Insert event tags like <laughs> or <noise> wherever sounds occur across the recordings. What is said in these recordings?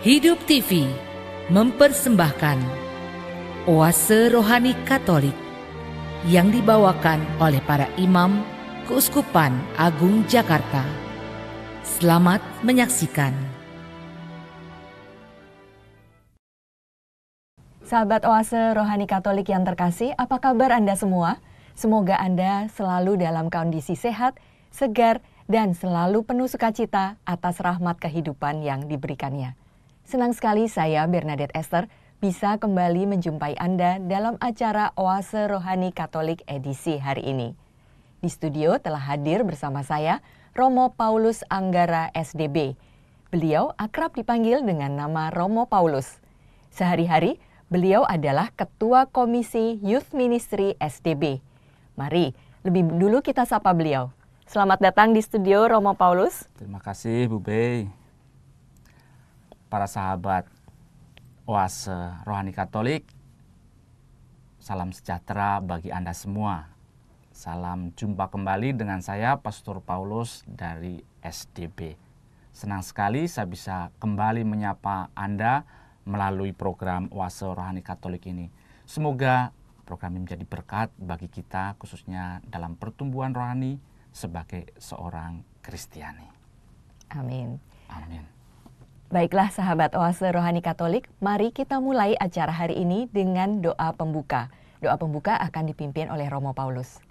Hidup TV mempersembahkan Oase Rohani Katolik yang dibawakan oleh para imam Keuskupan Agung Jakarta. Selamat menyaksikan. Sahabat Oase Rohani Katolik yang terkasih, apa kabar Anda semua? Semoga Anda selalu dalam kondisi sehat, segar, dan selalu penuh sukacita atas rahmat kehidupan yang diberikannya. Senang sekali saya Bernadette Esther bisa kembali menjumpai Anda dalam acara Oase Rohani Katolik edisi hari ini. Di studio telah hadir bersama saya Romo Paulus Anggara SDB. Beliau akrab dipanggil dengan nama Romo Paulus. Sehari-hari beliau adalah Ketua Komisi Youth Ministry SDB. Mari lebih dulu kita sapa beliau. Selamat datang di studio Romo Paulus. Terima kasih Bu Bey para sahabat Oase Rohani Katolik. Salam sejahtera bagi Anda semua. Salam jumpa kembali dengan saya Pastor Paulus dari SDB. Senang sekali saya bisa kembali menyapa Anda melalui program Oase Rohani Katolik ini. Semoga program ini menjadi berkat bagi kita khususnya dalam pertumbuhan rohani sebagai seorang Kristiani. Amin. Amin. Baiklah sahabat Oase Rohani Katolik, mari kita mulai acara hari ini dengan doa pembuka. Doa pembuka akan dipimpin oleh Romo Paulus.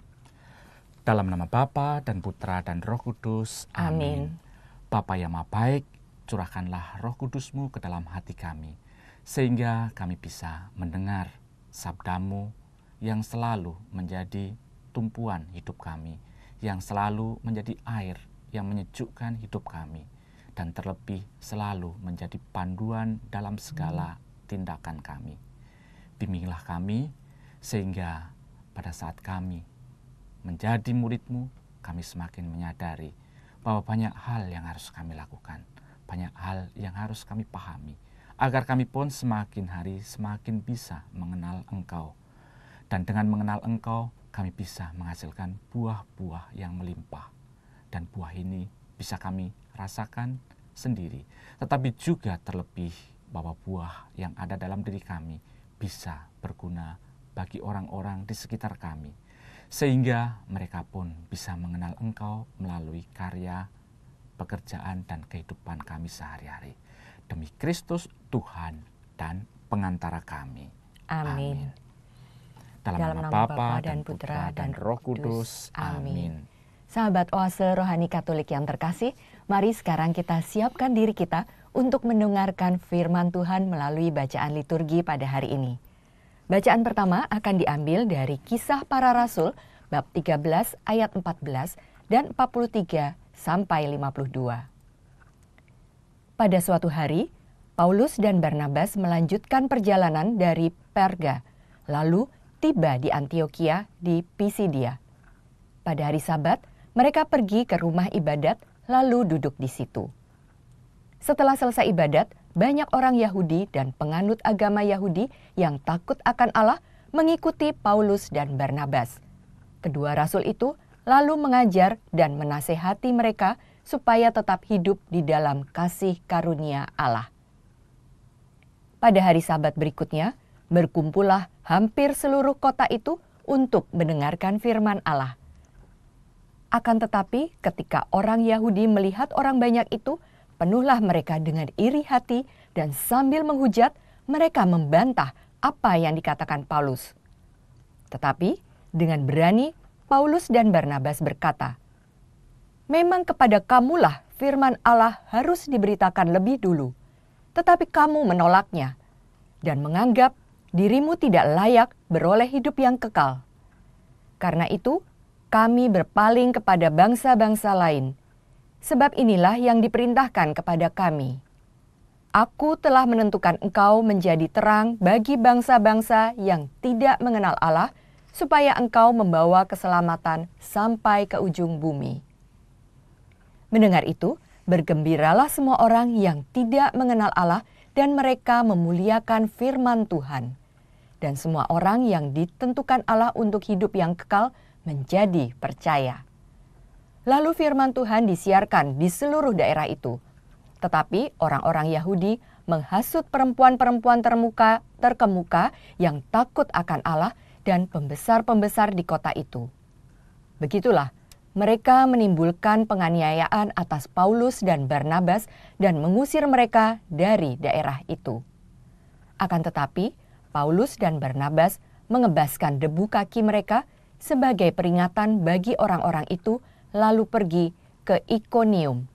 Dalam nama Bapa dan Putra dan Roh Kudus. Amin. Amin. Bapa yang Maha Baik, curahkanlah Roh Kudusmu ke dalam hati kami, sehingga kami bisa mendengar sabdamu yang selalu menjadi tumpuan hidup kami, yang selalu menjadi air yang menyejukkan hidup kami dan terlebih selalu menjadi panduan dalam segala tindakan kami. Bimbinglah kami sehingga pada saat kami menjadi muridmu, kami semakin menyadari bahwa banyak hal yang harus kami lakukan, banyak hal yang harus kami pahami, agar kami pun semakin hari semakin bisa mengenal Engkau. Dan dengan mengenal Engkau, kami bisa menghasilkan buah-buah yang melimpah. Dan buah ini bisa kami rasakan sendiri, tetapi juga terlebih bahwa buah yang ada dalam diri kami bisa berguna bagi orang-orang di sekitar kami, sehingga mereka pun bisa mengenal Engkau melalui karya, pekerjaan, dan kehidupan kami sehari-hari. Demi Kristus, Tuhan, dan pengantara kami. Amin. Amin. Dalam, Dalam nama Bapa dan Putra dan Roh Kudus. Amin. Amin. Sahabat Oase Rohani Katolik yang terkasih, mari sekarang kita siapkan diri kita untuk mendengarkan firman Tuhan melalui bacaan liturgi pada hari ini. Bacaan pertama akan diambil dari Kisah Para Rasul bab 13 ayat 14 dan 43 sampai 52. Pada suatu hari, Paulus dan Barnabas melanjutkan perjalanan dari Perga, lalu tiba di Antioquia di Pisidia. Pada hari Sabat, mereka pergi ke rumah ibadat lalu duduk di situ. Setelah selesai ibadat, banyak orang Yahudi dan penganut agama Yahudi yang takut akan Allah mengikuti Paulus dan Barnabas. Kedua rasul itu lalu mengajar dan menasehati mereka supaya tetap hidup di dalam kasih karunia Allah. Pada hari Sabat berikutnya, berkumpullah hampir seluruh kota itu untuk mendengarkan firman Allah. Akan tetapi, ketika orang Yahudi melihat orang banyak itu, penuhlah mereka dengan iri hati dan sambil menghujat, mereka membantah apa yang dikatakan Paulus. Tetapi, dengan berani, Paulus dan Barnabas berkata, "Memang kepada kamulah firman Allah harus diberitakan lebih dulu, tetapi kamu menolaknya dan menganggap dirimu tidak layak beroleh hidup yang kekal." Karena itu, kami berpaling kepada bangsa-bangsa lain. Sebab inilah yang diperintahkan kepada kami. Aku telah menentukan engkau menjadi terang bagi bangsa-bangsa yang tidak mengenal Allah, supaya engkau membawa keselamatan sampai ke ujung bumi. Mendengar itu, bergembiralah semua orang yang tidak mengenal Allah, dan mereka memuliakan firman Tuhan. Dan semua orang yang ditentukan Allah untuk hidup yang kekal menjadi percaya. Lalu firman Tuhan disiarkan di seluruh daerah itu. Tetapi orang-orang Yahudi menghasut perempuan-perempuan termuka terkemuka yang takut akan Allah dan pembesar-pembesar di kota itu. Begitulah mereka menimbulkan penganiayaan atas Paulus dan Barnabas dan mengusir mereka dari daerah itu. Akan tetapi, Paulus dan Barnabas mengebaskan debu kaki mereka sebagai peringatan bagi orang-orang itu lalu pergi ke Ikonium.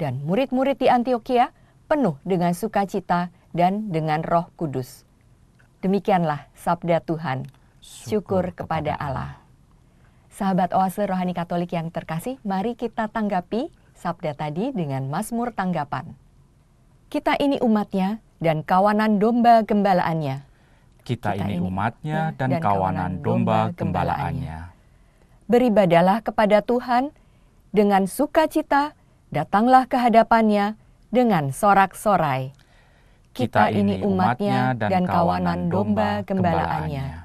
Dan murid-murid di Antioquia penuh dengan sukacita dan dengan roh kudus. Demikianlah sabda Tuhan. Syukur, kepada Allah. Sahabat Oase Rohani Katolik yang terkasih, mari kita tanggapi sabda tadi dengan Mazmur tanggapan. Kita ini umatnya dan kawanan domba gembalaannya kita, ini umatnya ya, dan, kawanan domba gembalaannya. Beribadalah kepada Tuhan dengan sukacita, datanglah kehadapannya dengan sorak-sorai. Kita, ini umatnya dan kawanan domba gembalaannya.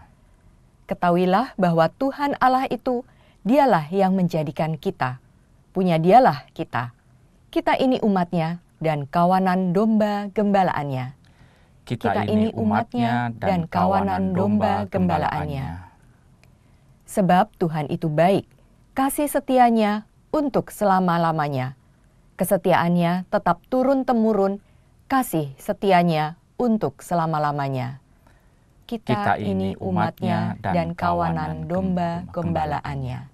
Ketahuilah bahwa Tuhan Allah itu dialah yang menjadikan kita. Punya dialah kita. Kita ini umatnya dan kawanan domba gembalaannya kita, kita ini umatnya dan kawanan domba gembalaannya. Sebab Tuhan itu baik, kasih setianya untuk selama-lamanya. Kesetiaannya tetap turun-temurun, kasih setianya untuk selama-lamanya. Kita, kita ini umatnya dan kawanan domba gembalaannya.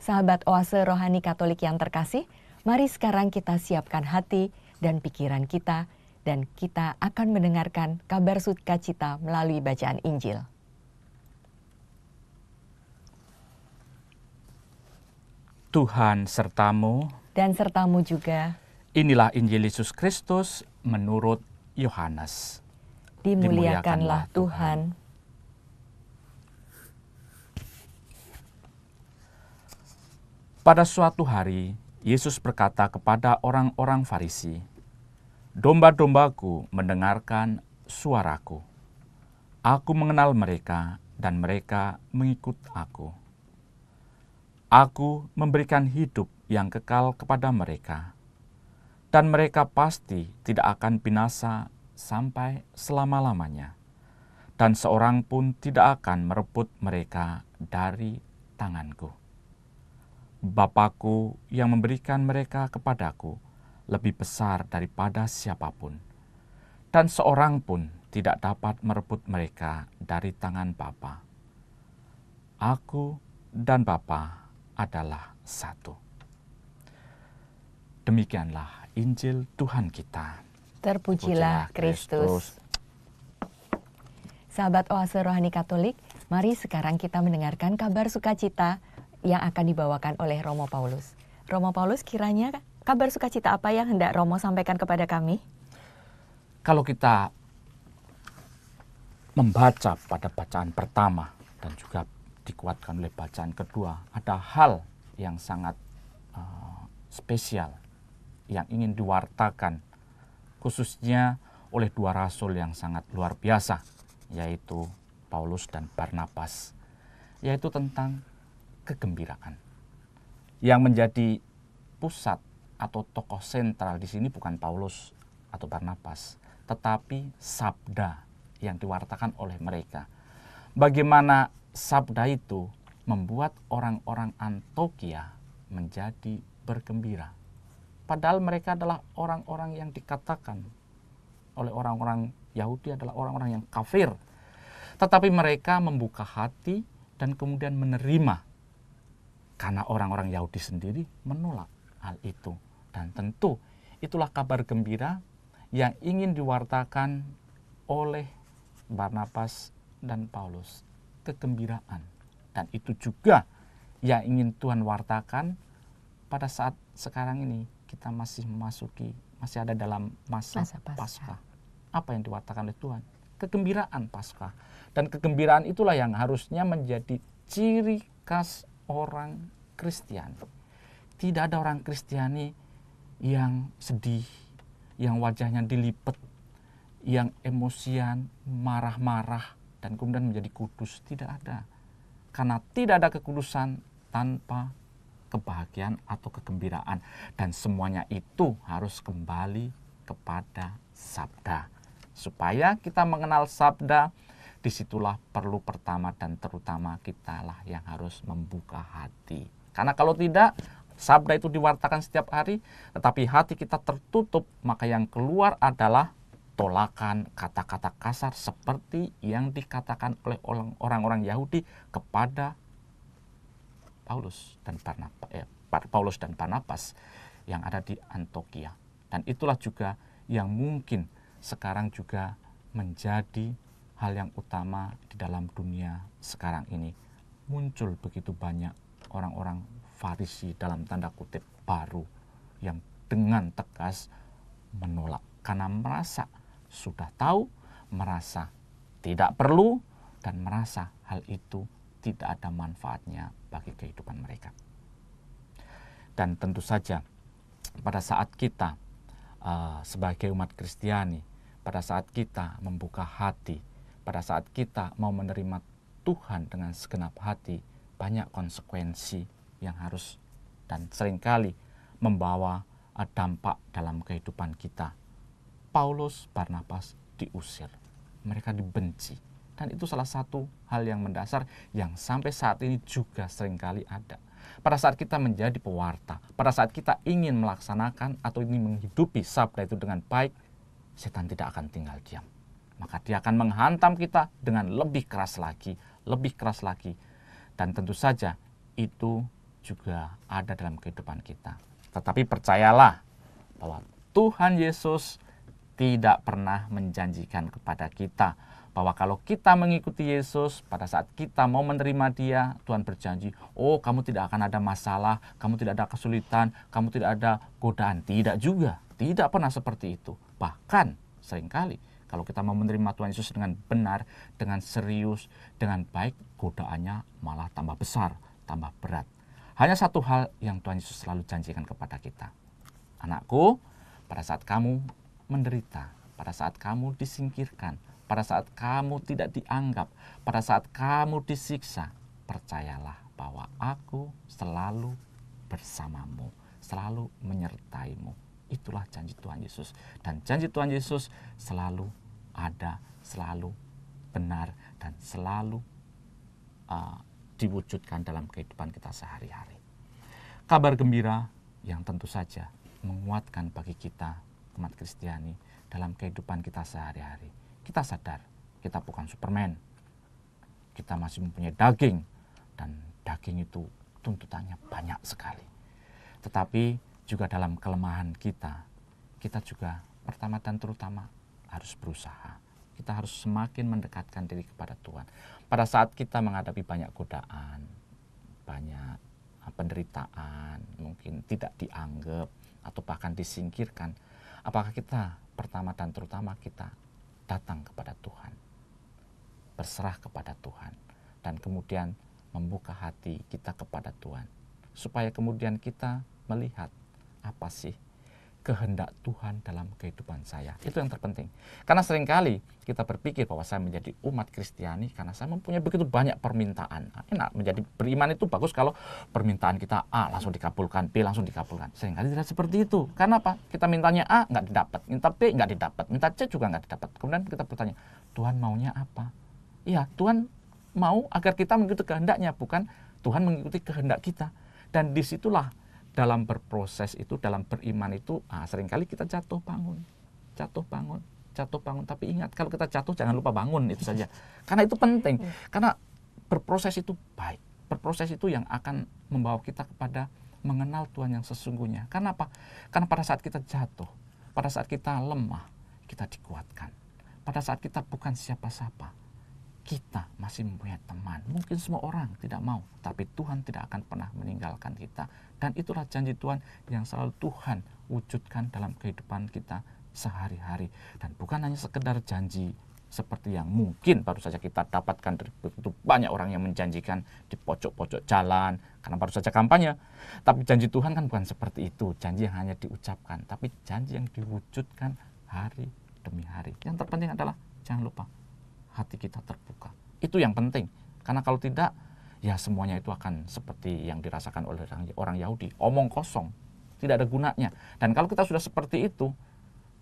Sahabat oase rohani katolik yang terkasih, mari sekarang kita siapkan hati dan pikiran kita dan kita akan mendengarkan kabar sukacita melalui bacaan Injil. Tuhan sertamu dan sertamu juga. Inilah Injil Yesus Kristus menurut Yohanes. Dimuliakanlah, Tuhan. Pada suatu hari, Yesus berkata kepada orang-orang Farisi, Domba-dombaku mendengarkan suaraku. Aku mengenal mereka dan mereka mengikut aku. Aku memberikan hidup yang kekal kepada mereka, dan mereka pasti tidak akan binasa sampai selama-lamanya, dan seorang pun tidak akan merebut mereka dari tanganku. Bapakku yang memberikan mereka kepadaku lebih besar daripada siapapun, dan seorang pun tidak dapat merebut mereka dari tangan Bapa. Aku dan Bapa adalah satu. Demikianlah Injil Tuhan kita. Terpujilah Kristus. Sahabat Oase Rohani Katolik, mari sekarang kita mendengarkan kabar sukacita yang akan dibawakan oleh Romo Paulus. Romo Paulus kiranya kabar sukacita apa yang hendak Romo sampaikan kepada kami? Kalau kita membaca pada bacaan pertama dan juga dikuatkan oleh bacaan kedua, ada hal yang sangat uh, spesial yang ingin diwartakan khususnya oleh dua rasul yang sangat luar biasa yaitu Paulus dan Barnabas yaitu tentang kegembiraan yang menjadi pusat atau tokoh sentral di sini bukan Paulus atau Barnabas, tetapi sabda yang diwartakan oleh mereka. Bagaimana sabda itu membuat orang-orang Antokia menjadi bergembira. Padahal mereka adalah orang-orang yang dikatakan oleh orang-orang Yahudi adalah orang-orang yang kafir. Tetapi mereka membuka hati dan kemudian menerima. Karena orang-orang Yahudi sendiri menolak hal itu. Dan tentu itulah kabar gembira yang ingin diwartakan oleh Barnabas dan Paulus. Kegembiraan. Dan itu juga yang ingin Tuhan wartakan pada saat sekarang ini kita masih memasuki, masih ada dalam masa, masa pasca. Apa yang diwartakan oleh Tuhan? Kegembiraan pasca Dan kegembiraan itulah yang harusnya menjadi ciri khas orang Kristen. Tidak ada orang Kristiani yang sedih, yang wajahnya dilipet, yang emosian, marah-marah, dan kemudian menjadi kudus. Tidak ada. Karena tidak ada kekudusan tanpa kebahagiaan atau kegembiraan. Dan semuanya itu harus kembali kepada sabda. Supaya kita mengenal sabda, disitulah perlu pertama dan terutama kitalah yang harus membuka hati. Karena kalau tidak, Sabda itu diwartakan setiap hari, tetapi hati kita tertutup, maka yang keluar adalah tolakan kata-kata kasar seperti yang dikatakan oleh orang-orang Yahudi kepada Paulus dan Barnabas, eh, Paulus dan Barnabas yang ada di Antokia. Dan itulah juga yang mungkin sekarang juga menjadi hal yang utama di dalam dunia sekarang ini. Muncul begitu banyak orang-orang Farisi dalam tanda kutip baru yang dengan tegas menolak karena merasa sudah tahu, merasa tidak perlu dan merasa hal itu tidak ada manfaatnya bagi kehidupan mereka. Dan tentu saja pada saat kita eh, sebagai umat Kristiani, pada saat kita membuka hati, pada saat kita mau menerima Tuhan dengan segenap hati, banyak konsekuensi yang harus dan seringkali membawa eh, dampak dalam kehidupan kita. Paulus, Barnabas diusir. Mereka dibenci. Dan itu salah satu hal yang mendasar yang sampai saat ini juga seringkali ada. Pada saat kita menjadi pewarta, pada saat kita ingin melaksanakan atau ingin menghidupi sabda itu dengan baik, setan tidak akan tinggal diam. Maka dia akan menghantam kita dengan lebih keras lagi, lebih keras lagi. Dan tentu saja itu juga ada dalam kehidupan kita. Tetapi percayalah bahwa Tuhan Yesus tidak pernah menjanjikan kepada kita bahwa kalau kita mengikuti Yesus, pada saat kita mau menerima Dia, Tuhan berjanji, "Oh, kamu tidak akan ada masalah, kamu tidak ada kesulitan, kamu tidak ada godaan." Tidak juga, tidak pernah seperti itu. Bahkan seringkali kalau kita mau menerima Tuhan Yesus dengan benar, dengan serius, dengan baik, godaannya malah tambah besar, tambah berat. Hanya satu hal yang Tuhan Yesus selalu janjikan kepada kita. Anakku, pada saat kamu menderita, pada saat kamu disingkirkan, pada saat kamu tidak dianggap, pada saat kamu disiksa, percayalah bahwa aku selalu bersamamu, selalu menyertaimu. Itulah janji Tuhan Yesus. Dan janji Tuhan Yesus selalu ada, selalu benar, dan selalu uh, diwujudkan dalam kehidupan kita sehari-hari. Kabar gembira yang tentu saja menguatkan bagi kita umat Kristiani dalam kehidupan kita sehari-hari. Kita sadar kita bukan Superman. Kita masih mempunyai daging dan daging itu tuntutannya banyak sekali. Tetapi juga dalam kelemahan kita, kita juga pertama dan terutama harus berusaha. Kita harus semakin mendekatkan diri kepada Tuhan pada saat kita menghadapi banyak godaan, banyak ah, penderitaan, mungkin tidak dianggap atau bahkan disingkirkan, apakah kita pertama dan terutama kita datang kepada Tuhan, berserah kepada Tuhan, dan kemudian membuka hati kita kepada Tuhan, supaya kemudian kita melihat apa sih kehendak Tuhan dalam kehidupan saya. Itu yang terpenting. Karena seringkali kita berpikir bahwa saya menjadi umat Kristiani karena saya mempunyai begitu banyak permintaan. Nah, enak, menjadi beriman itu bagus kalau permintaan kita A langsung dikabulkan, B langsung dikabulkan. Seringkali tidak seperti itu. Karena apa? Kita mintanya A nggak didapat, minta B nggak didapat, minta C juga nggak didapat. Kemudian kita bertanya, Tuhan maunya apa? Iya, Tuhan mau agar kita mengikuti kehendaknya, bukan Tuhan mengikuti kehendak kita. Dan disitulah dalam berproses itu, dalam beriman itu, ah, seringkali kita jatuh bangun, jatuh bangun, jatuh bangun. Tapi ingat, kalau kita jatuh jangan lupa bangun, itu saja. Karena itu penting. Iya. Karena berproses itu baik. Berproses itu yang akan membawa kita kepada mengenal Tuhan yang sesungguhnya. Karena apa? Karena pada saat kita jatuh, pada saat kita lemah, kita dikuatkan. Pada saat kita bukan siapa-siapa, kita masih mempunyai teman. Mungkin semua orang tidak mau, tapi Tuhan tidak akan pernah meninggalkan kita. Dan itulah janji Tuhan yang selalu Tuhan wujudkan dalam kehidupan kita sehari-hari. Dan bukan hanya sekedar janji seperti yang mungkin baru saja kita dapatkan dari begitu banyak orang yang menjanjikan di pojok-pojok jalan karena baru saja kampanye. Tapi janji Tuhan kan bukan seperti itu, janji yang hanya diucapkan, tapi janji yang diwujudkan hari demi hari. Yang terpenting adalah jangan lupa hati kita terbuka. Itu yang penting. Karena kalau tidak, ya semuanya itu akan seperti yang dirasakan oleh ya-, orang Yahudi. Omong kosong, tidak ada gunanya. Dan kalau kita sudah seperti itu,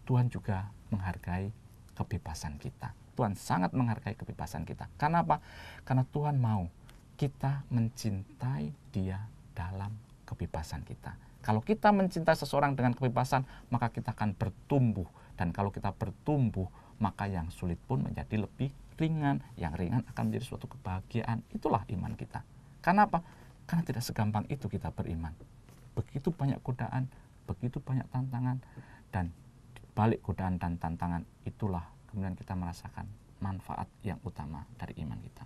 Tuhan juga menghargai kebebasan kita. Tuhan sangat menghargai kebebasan kita. Karena apa? Karena Tuhan mau kita mencintai dia dalam kebebasan kita. Kalau kita mencintai seseorang dengan kebebasan, maka kita akan bertumbuh. Dan kalau kita bertumbuh, maka yang sulit pun menjadi lebih ringan, yang ringan akan menjadi suatu kebahagiaan. Itulah iman kita. Karena apa? Karena tidak segampang itu kita beriman. Begitu banyak godaan, begitu banyak tantangan, dan balik godaan dan tantangan itulah kemudian kita merasakan manfaat yang utama dari iman kita.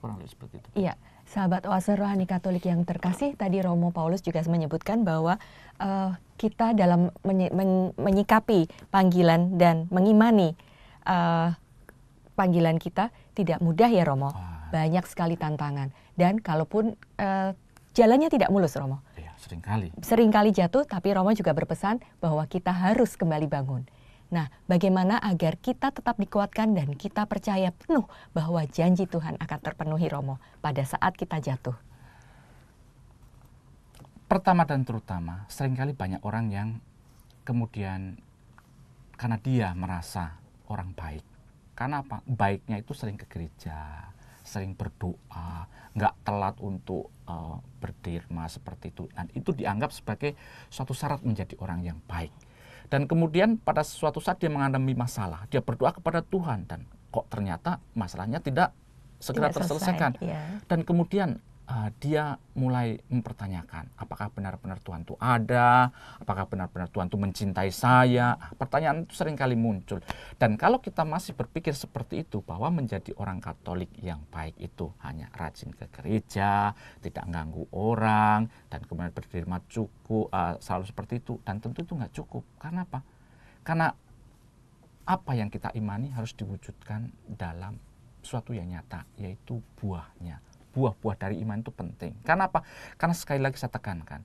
Kurang lebih seperti itu. Iya. Sahabat Oase Rohani Katolik yang terkasih, tadi Romo Paulus juga menyebutkan bahwa uh, kita dalam menyikapi panggilan dan mengimani uh, panggilan kita tidak mudah ya Romo. Ah. Banyak sekali tantangan. Dan kalaupun uh, jalannya tidak mulus Romo. Ya, seringkali. Seringkali jatuh, tapi Romo juga berpesan bahwa kita harus kembali bangun. Nah, bagaimana agar kita tetap dikuatkan dan kita percaya penuh bahwa janji Tuhan akan terpenuhi Romo pada saat kita jatuh? Pertama dan terutama, seringkali banyak orang yang kemudian karena dia merasa orang baik, karena apa? Baiknya itu sering ke gereja, sering berdoa, nggak telat untuk uh, eh, berdirma seperti itu. Dan itu dianggap sebagai suatu syarat menjadi orang yang baik. Dan kemudian pada suatu saat dia mengalami masalah, dia berdoa kepada Tuhan dan kok ternyata masalahnya tidak segera tidak terselesaikan. Selesai, ya. Dan kemudian uh, dia mulai mempertanyakan apakah benar-benar Tuhan itu ada, apakah benar-benar Tuhan itu mencintai saya. Pertanyaan itu seringkali muncul. Dan kalau kita masih berpikir seperti itu bahwa menjadi orang Katolik yang baik itu hanya rajin ke gereja, tidak mengganggu orang, dan kemudian berterima cukup, uh, selalu seperti itu. Dan tentu itu nggak cukup. Karena apa? Karena apa yang kita imani harus diwujudkan dalam suatu yang nyata, yaitu buahnya buah-buah dari iman itu penting. Karena apa? Karena sekali lagi saya tekankan,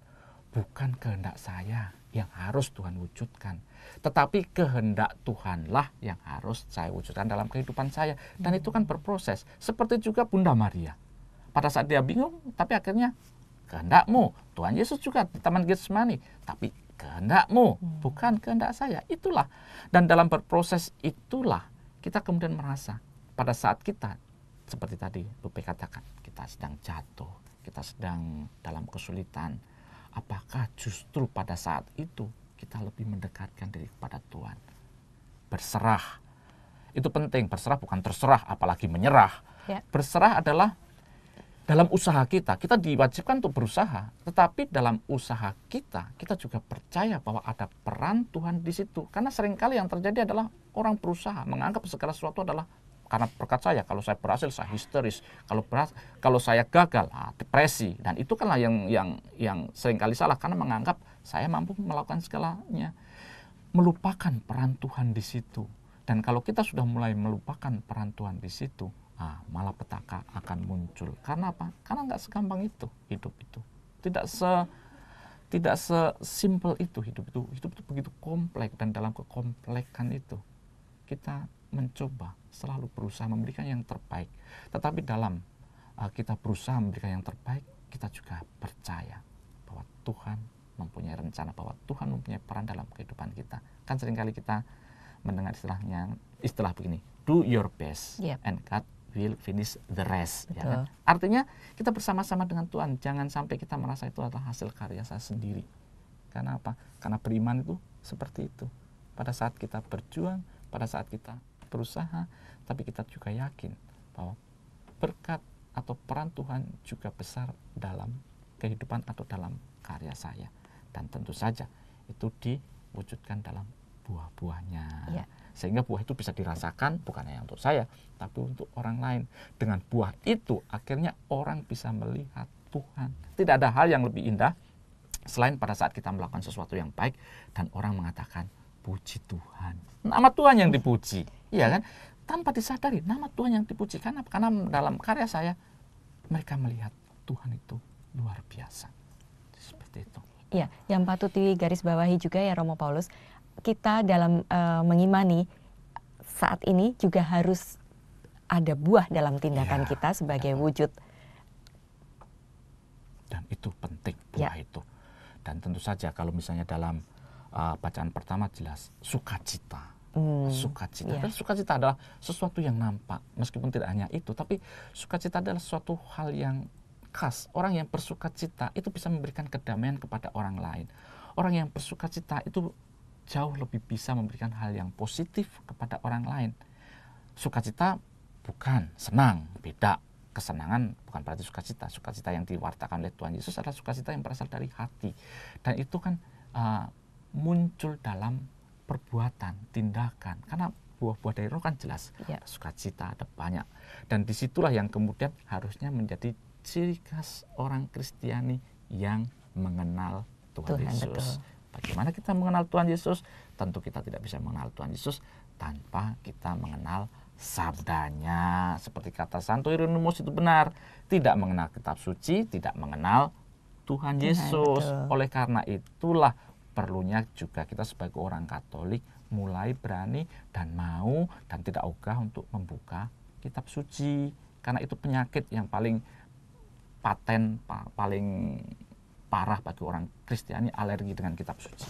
bukan kehendak saya yang harus Tuhan wujudkan, tetapi kehendak Tuhanlah yang harus saya wujudkan dalam kehidupan saya. Dan hmm. itu kan berproses. Seperti juga Bunda Maria. Pada saat dia bingung, tapi akhirnya kehendakmu. Tuhan Yesus juga Taman Getsemani, tapi kehendakmu, hmm. bukan kehendak saya. Itulah. Dan dalam berproses itulah kita kemudian merasa pada saat kita seperti tadi Lupe katakan, kita sedang jatuh, kita sedang dalam kesulitan, apakah justru pada saat itu kita lebih mendekatkan diri kepada Tuhan? Berserah. Itu penting, berserah bukan terserah apalagi menyerah. Ya. Berserah adalah dalam usaha kita, kita diwajibkan untuk berusaha, tetapi dalam usaha kita, kita juga percaya bahwa ada peran Tuhan di situ. Karena seringkali yang terjadi adalah orang berusaha menganggap segala sesuatu adalah karena berkat saya kalau saya berhasil saya histeris kalau berhasil, kalau saya gagal ah, depresi dan itu kanlah yang yang yang seringkali salah karena menganggap saya mampu melakukan segalanya melupakan peran Tuhan di situ dan kalau kita sudah mulai melupakan peran Tuhan di situ ah, petaka akan muncul karena apa karena nggak segampang itu hidup itu tidak se tidak sesimpel itu hidup itu hidup itu begitu kompleks dan dalam kekomplekan itu kita mencoba selalu berusaha memberikan yang terbaik. Tetapi dalam uh, kita berusaha memberikan yang terbaik, kita juga percaya bahwa Tuhan mempunyai rencana, bahwa Tuhan mempunyai peran dalam kehidupan kita. Kan seringkali kita mendengar istilahnya istilah begini, do your best yep. and God will finish the rest. Ya kan? Artinya kita bersama-sama dengan Tuhan. Jangan sampai kita merasa itu adalah hasil karya saya sendiri. Karena apa? Karena beriman itu seperti itu. Pada saat kita berjuang, pada saat kita berusaha, tapi kita juga yakin bahwa berkat atau peran Tuhan juga besar dalam kehidupan atau dalam karya saya. Dan tentu saja itu diwujudkan dalam buah-buahnya. Ya. Sehingga buah itu bisa dirasakan bukan hanya untuk saya, tapi untuk orang lain. Dengan buah itu akhirnya orang bisa melihat Tuhan. Tidak ada hal yang lebih indah selain pada saat kita melakukan sesuatu yang baik dan orang mengatakan puji Tuhan. Nama Tuhan yang dipuji Iya kan? Tanpa disadari nama Tuhan yang dipuji karena karena dalam karya saya mereka melihat Tuhan itu luar biasa. Seperti itu. Iya, yang patut bawahi juga ya Romo Paulus, kita dalam e, mengimani saat ini juga harus ada buah dalam tindakan ya, kita sebagai ya. wujud. Dan itu penting buah ya. itu. Dan tentu saja kalau misalnya dalam uh, bacaan pertama jelas sukacita Hmm. Sukacita. Yeah. Dan sukacita adalah sesuatu yang nampak, meskipun tidak hanya itu, tapi sukacita adalah suatu hal yang khas. Orang yang bersukacita itu bisa memberikan kedamaian kepada orang lain. Orang yang bersukacita itu jauh lebih bisa memberikan hal yang positif kepada orang lain. Sukacita bukan senang, beda. Kesenangan bukan berarti sukacita. Sukacita yang diwartakan oleh Tuhan Yesus adalah sukacita yang berasal dari hati. Dan itu kan uh, muncul dalam perbuatan, tindakan. Karena buah-buah dari roh kan jelas, ya. sukacita ada banyak. Dan disitulah yang kemudian harusnya menjadi ciri khas orang Kristiani yang mengenal Tuhan, Tuhan Yesus. Betul. Bagaimana kita mengenal Tuhan Yesus? Tentu kita tidak bisa mengenal Tuhan Yesus tanpa kita mengenal sabdanya. Seperti kata Santo Irenumus itu benar, tidak mengenal kitab suci, tidak mengenal Tuhan Yesus. Oleh karena itulah perlunya juga kita sebagai orang Katolik mulai berani dan mau dan tidak ogah untuk membuka kitab suci karena itu penyakit yang paling paten paling parah bagi orang Kristiani alergi dengan kitab suci.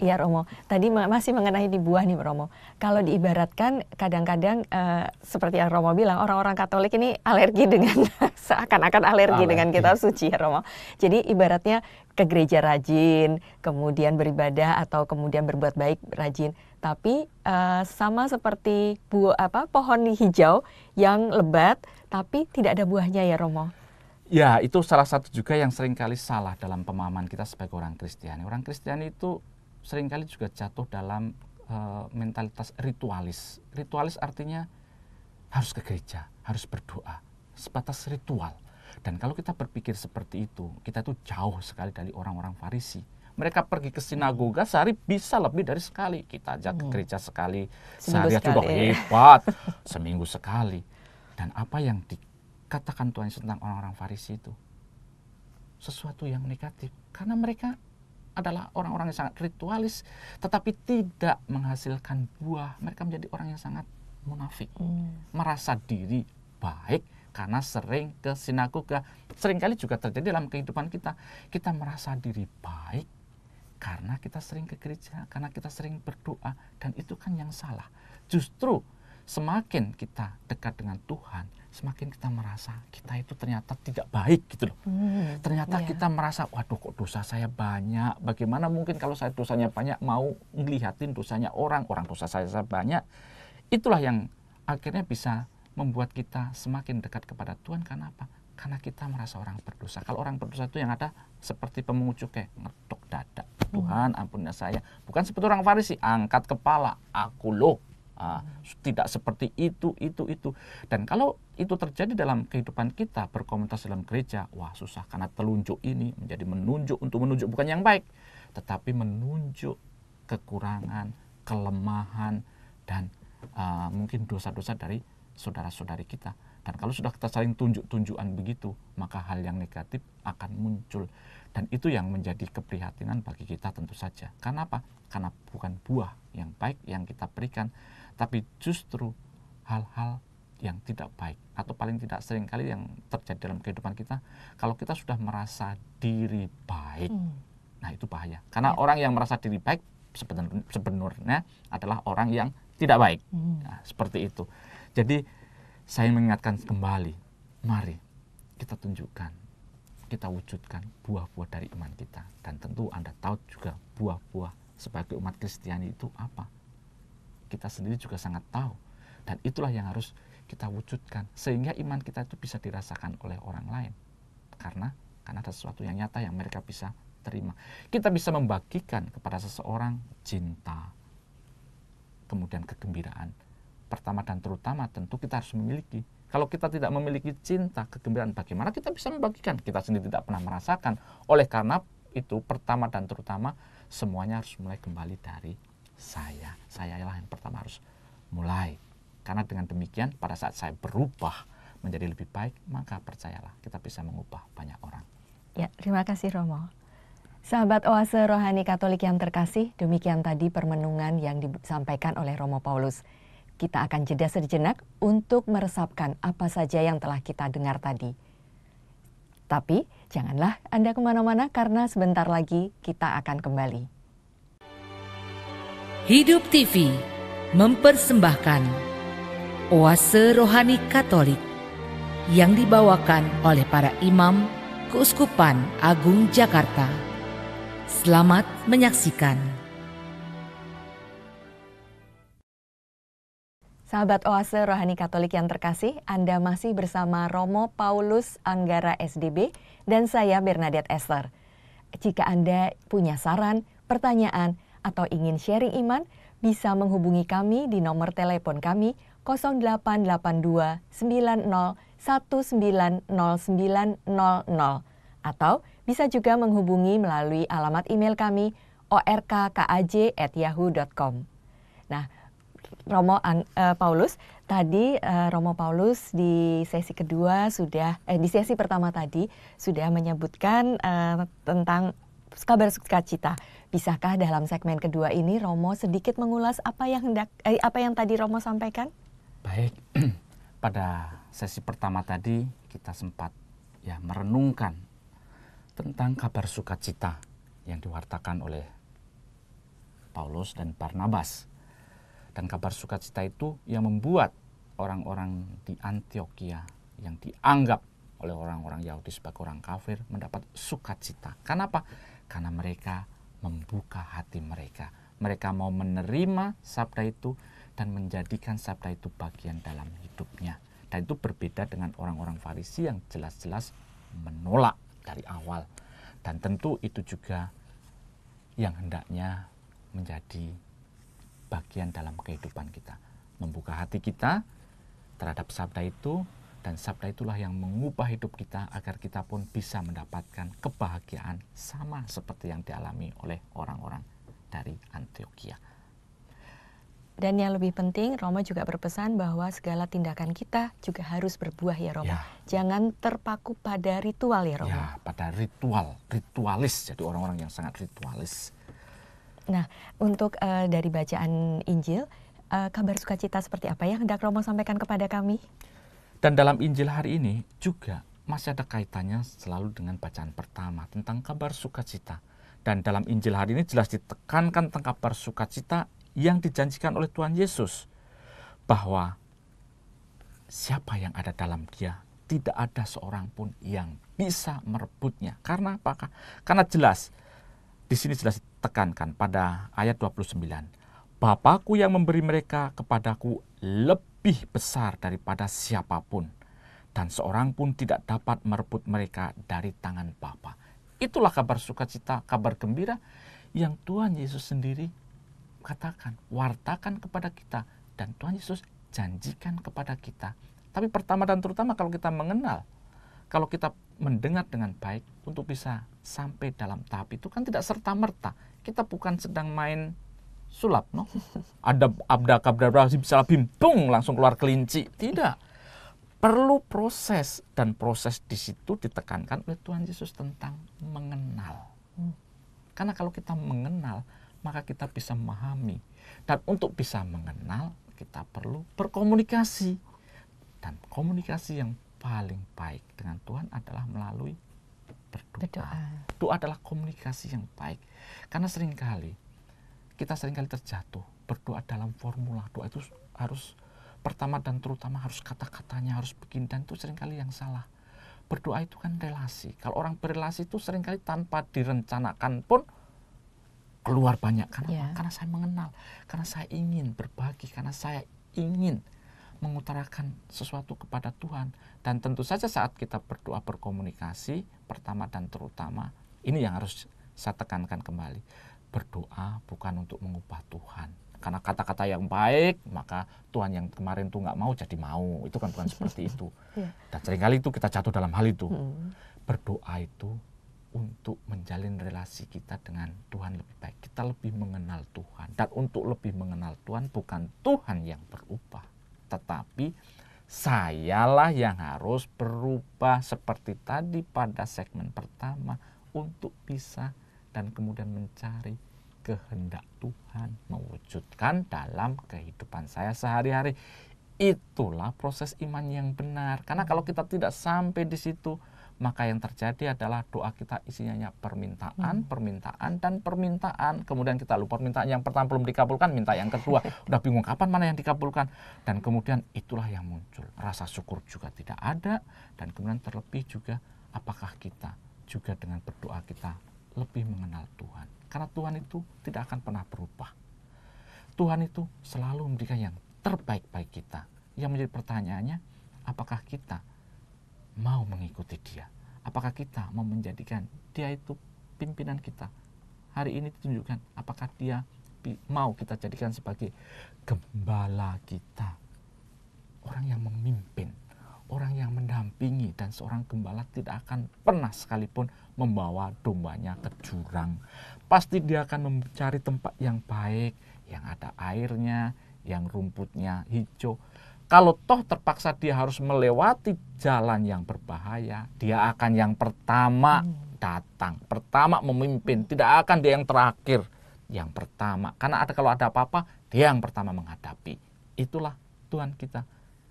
Iya Romo, tadi masih mengenai di buah nih Romo. Kalau diibaratkan kadang-kadang uh, seperti yang Romo bilang orang-orang Katolik ini alergi <laughs> dengan seakan-akan alergi, alergi dengan kita suci ya Romo. Jadi ibaratnya ke gereja rajin, kemudian beribadah atau kemudian berbuat baik rajin, tapi uh, sama seperti buah apa pohon hijau yang lebat tapi tidak ada buahnya ya Romo. Ya, itu salah satu juga yang seringkali salah dalam pemahaman kita sebagai orang Kristen. Orang Kristen itu seringkali juga jatuh dalam uh, mentalitas ritualis. Ritualis artinya harus ke gereja, harus berdoa, sebatas ritual. Dan kalau kita berpikir seperti itu, kita tuh jauh sekali dari orang-orang Farisi. Mereka pergi ke sinagoga sehari bisa lebih dari sekali. Kita ajak ke hmm. gereja sekali, sehari juga ya. hebat, <laughs> seminggu sekali. Dan apa yang dikatakan Tuhan tentang orang-orang Farisi itu sesuatu yang negatif karena mereka adalah orang-orang yang sangat ritualis tetapi tidak menghasilkan buah mereka menjadi orang yang sangat munafik hmm. merasa diri baik karena sering ke sinagoga seringkali juga terjadi dalam kehidupan kita kita merasa diri baik karena kita sering ke gereja karena kita sering berdoa dan itu kan yang salah justru semakin kita dekat dengan Tuhan semakin kita merasa kita itu ternyata tidak baik gitu loh. Hmm, ternyata iya. kita merasa waduh kok dosa saya banyak. Bagaimana mungkin kalau saya dosanya banyak mau ngelihatin dosanya orang, orang dosa saya, saya banyak. Itulah yang akhirnya bisa membuat kita semakin dekat kepada Tuhan karena apa? Karena kita merasa orang berdosa. Kalau orang berdosa itu yang ada seperti pemungut kayak ngetok dada. Hmm. Tuhan ampunnya saya. Bukan seperti orang Farisi, angkat kepala, aku loh Ah, tidak seperti itu, itu, itu. Dan kalau itu terjadi dalam kehidupan kita, berkomunitas dalam gereja, wah susah karena telunjuk ini menjadi menunjuk untuk menunjuk bukan yang baik, tetapi menunjuk kekurangan, kelemahan, dan uh, mungkin dosa-dosa dari saudara-saudari kita. Dan kalau sudah kita saling tunjuk-tunjukan begitu, maka hal yang negatif akan muncul. Dan itu yang menjadi keprihatinan bagi kita tentu saja. Kenapa? Karena bukan buah yang baik yang kita berikan, tapi justru hal-hal yang tidak baik atau paling tidak sering kali yang terjadi dalam kehidupan kita kalau kita sudah merasa diri baik hmm. nah itu bahaya karena ya. orang yang merasa diri baik sebenarnya, adalah orang yang tidak baik hmm. nah, seperti itu jadi saya mengingatkan kembali mari kita tunjukkan kita wujudkan buah-buah dari iman kita dan tentu anda tahu juga buah-buah sebagai umat Kristiani itu apa kita sendiri juga sangat tahu. Dan itulah yang harus kita wujudkan sehingga iman kita itu bisa dirasakan oleh orang lain. Karena karena ada sesuatu yang nyata yang mereka bisa terima. Kita bisa membagikan kepada seseorang cinta, kemudian kegembiraan. Pertama dan terutama tentu kita harus memiliki. Kalau kita tidak memiliki cinta, kegembiraan, bagaimana kita bisa membagikan? Kita sendiri tidak pernah merasakan. Oleh karena itu, pertama dan terutama semuanya harus mulai kembali dari saya. Sayalah yang pertama harus mulai. Karena dengan demikian pada saat saya berubah menjadi lebih baik, maka percayalah kita bisa mengubah banyak orang. Ya, terima kasih Romo. Sahabat Oase Rohani Katolik yang terkasih, demikian tadi permenungan yang disampaikan oleh Romo Paulus. Kita akan jeda sejenak untuk meresapkan apa saja yang telah kita dengar tadi. Tapi janganlah Anda kemana-mana karena sebentar lagi kita akan kembali. Hidup TV mempersembahkan Oase Rohani Katolik yang dibawakan oleh para imam Keuskupan Agung Jakarta. Selamat menyaksikan. Sahabat Oase Rohani Katolik yang terkasih, Anda masih bersama Romo Paulus Anggara SDB dan saya Bernadette Esther. Jika Anda punya saran, pertanyaan, atau ingin sharing iman, bisa menghubungi kami di nomor telepon kami 0882 90 atau bisa juga menghubungi melalui alamat email kami orkkaj@yahoo.com. Nah, Romo Ang, uh, Paulus tadi uh, Romo Paulus di sesi kedua sudah eh, di sesi pertama tadi sudah menyebutkan uh, tentang kabar sukacita. Bisakah dalam segmen kedua ini Romo sedikit mengulas apa yang hendak eh, apa yang tadi Romo sampaikan? Baik. <clears throat> Pada sesi pertama tadi kita sempat ya merenungkan tentang kabar sukacita yang diwartakan oleh Paulus dan Barnabas. Dan kabar sukacita itu yang membuat orang-orang di Antioquia yang dianggap oleh orang-orang Yahudi sebagai orang kafir mendapat sukacita. Kenapa? Karena mereka membuka hati mereka. Mereka mau menerima sabda itu dan menjadikan sabda itu bagian dalam hidupnya. Dan itu berbeda dengan orang-orang Farisi yang jelas-jelas menolak dari awal. Dan tentu itu juga yang hendaknya menjadi bagian dalam kehidupan kita. Membuka hati kita terhadap sabda itu dan sabda itulah yang mengubah hidup kita agar kita pun bisa mendapatkan kebahagiaan sama seperti yang dialami oleh orang-orang dari Antioquia. Dan yang lebih penting, Roma juga berpesan bahwa segala tindakan kita juga harus berbuah ya Roma. Ya. Jangan terpaku pada ritual ya Roma. Ya, pada ritual, ritualis. Jadi orang-orang yang sangat ritualis. Nah, untuk uh, dari bacaan Injil, uh, kabar sukacita seperti apa yang hendak Romo sampaikan kepada kami? Dan dalam Injil hari ini juga masih ada kaitannya selalu dengan bacaan pertama tentang kabar sukacita. Dan dalam Injil hari ini jelas ditekankan tentang kabar sukacita yang dijanjikan oleh Tuhan Yesus. Bahwa siapa yang ada dalam dia tidak ada seorang pun yang bisa merebutnya. Karena apakah? Karena jelas di sini jelas ditekankan pada ayat 29. Bapakku yang memberi mereka kepadaku lebih lebih besar daripada siapapun dan seorang pun tidak dapat merebut mereka dari tangan Bapa. Itulah kabar sukacita, kabar gembira yang Tuhan Yesus sendiri katakan, wartakan kepada kita dan Tuhan Yesus janjikan kepada kita. Tapi pertama dan terutama kalau kita mengenal, kalau kita mendengar dengan baik untuk bisa sampai dalam tahap itu kan tidak serta-merta. Kita bukan sedang main sulap, no? Ada kabda berarti bisa bimbung langsung keluar kelinci, tidak. Perlu proses dan proses di situ ditekankan oleh Tuhan Yesus tentang mengenal. Karena kalau kita mengenal, maka kita bisa memahami. Dan untuk bisa mengenal, kita perlu berkomunikasi. Dan komunikasi yang paling baik dengan Tuhan adalah melalui berdoa. berdoa. Doa adalah komunikasi yang baik. Karena seringkali kita seringkali terjatuh. Berdoa dalam formula doa itu harus pertama dan terutama harus kata-katanya harus begini dan itu seringkali yang salah. Berdoa itu kan relasi. Kalau orang berrelasi itu seringkali tanpa direncanakan pun keluar banyak karena yeah. karena saya mengenal, karena saya ingin berbagi, karena saya ingin mengutarakan sesuatu kepada Tuhan dan tentu saja saat kita berdoa berkomunikasi pertama dan terutama ini yang harus saya tekankan kembali berdoa bukan untuk mengubah Tuhan. Karena kata-kata yang baik, maka Tuhan yang kemarin tuh nggak mau jadi mau. Itu kan bukan seperti <laughs> itu. Iya. Dan seringkali itu kita jatuh dalam hal itu. Hmm. Berdoa itu untuk menjalin relasi kita dengan Tuhan lebih baik. Kita lebih mengenal Tuhan. Dan untuk lebih mengenal Tuhan bukan Tuhan yang berubah. Tetapi sayalah yang harus berubah seperti tadi pada segmen pertama untuk bisa dan kemudian mencari kehendak Tuhan mewujudkan dalam kehidupan saya sehari-hari. Itulah proses iman yang benar. Karena kalau kita tidak sampai di situ, maka yang terjadi adalah doa kita isinya permintaan, hmm. permintaan dan permintaan. Kemudian kita lupa permintaan yang pertama belum dikabulkan, minta yang kedua. Udah bingung kapan mana yang dikabulkan. Dan kemudian itulah yang muncul. Rasa syukur juga tidak ada dan kemudian terlebih juga apakah kita juga dengan berdoa kita lebih mengenal Tuhan. Karena Tuhan itu tidak akan pernah berubah. Tuhan itu selalu memberikan yang terbaik bagi kita. Yang menjadi pertanyaannya, apakah kita mau mengikuti dia? Apakah kita mau menjadikan dia itu pimpinan kita? Hari ini ditunjukkan apakah dia mau kita jadikan sebagai gembala kita. Orang yang memimpin orang yang mendampingi dan seorang gembala tidak akan pernah sekalipun membawa dombanya ke jurang. Pasti dia akan mencari tempat yang baik, yang ada airnya, yang rumputnya hijau. Kalau toh terpaksa dia harus melewati jalan yang berbahaya, dia akan yang pertama hmm. datang, pertama memimpin, tidak akan dia yang terakhir, yang pertama. Karena ada kalau ada apa-apa, dia yang pertama menghadapi. Itulah Tuhan kita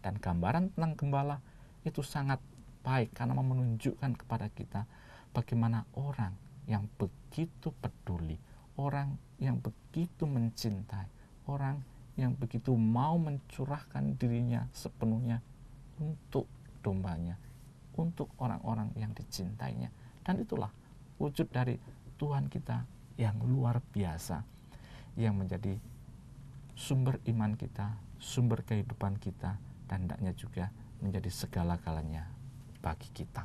dan gambaran tentang gembala itu sangat baik karena menunjukkan kepada kita bagaimana orang yang begitu peduli, orang yang begitu mencintai, orang yang begitu mau mencurahkan dirinya sepenuhnya untuk dombanya, untuk orang-orang yang dicintainya. Dan itulah wujud dari Tuhan kita yang luar biasa, yang menjadi sumber iman kita, sumber kehidupan kita, dan hendaknya juga menjadi segala-galanya bagi kita.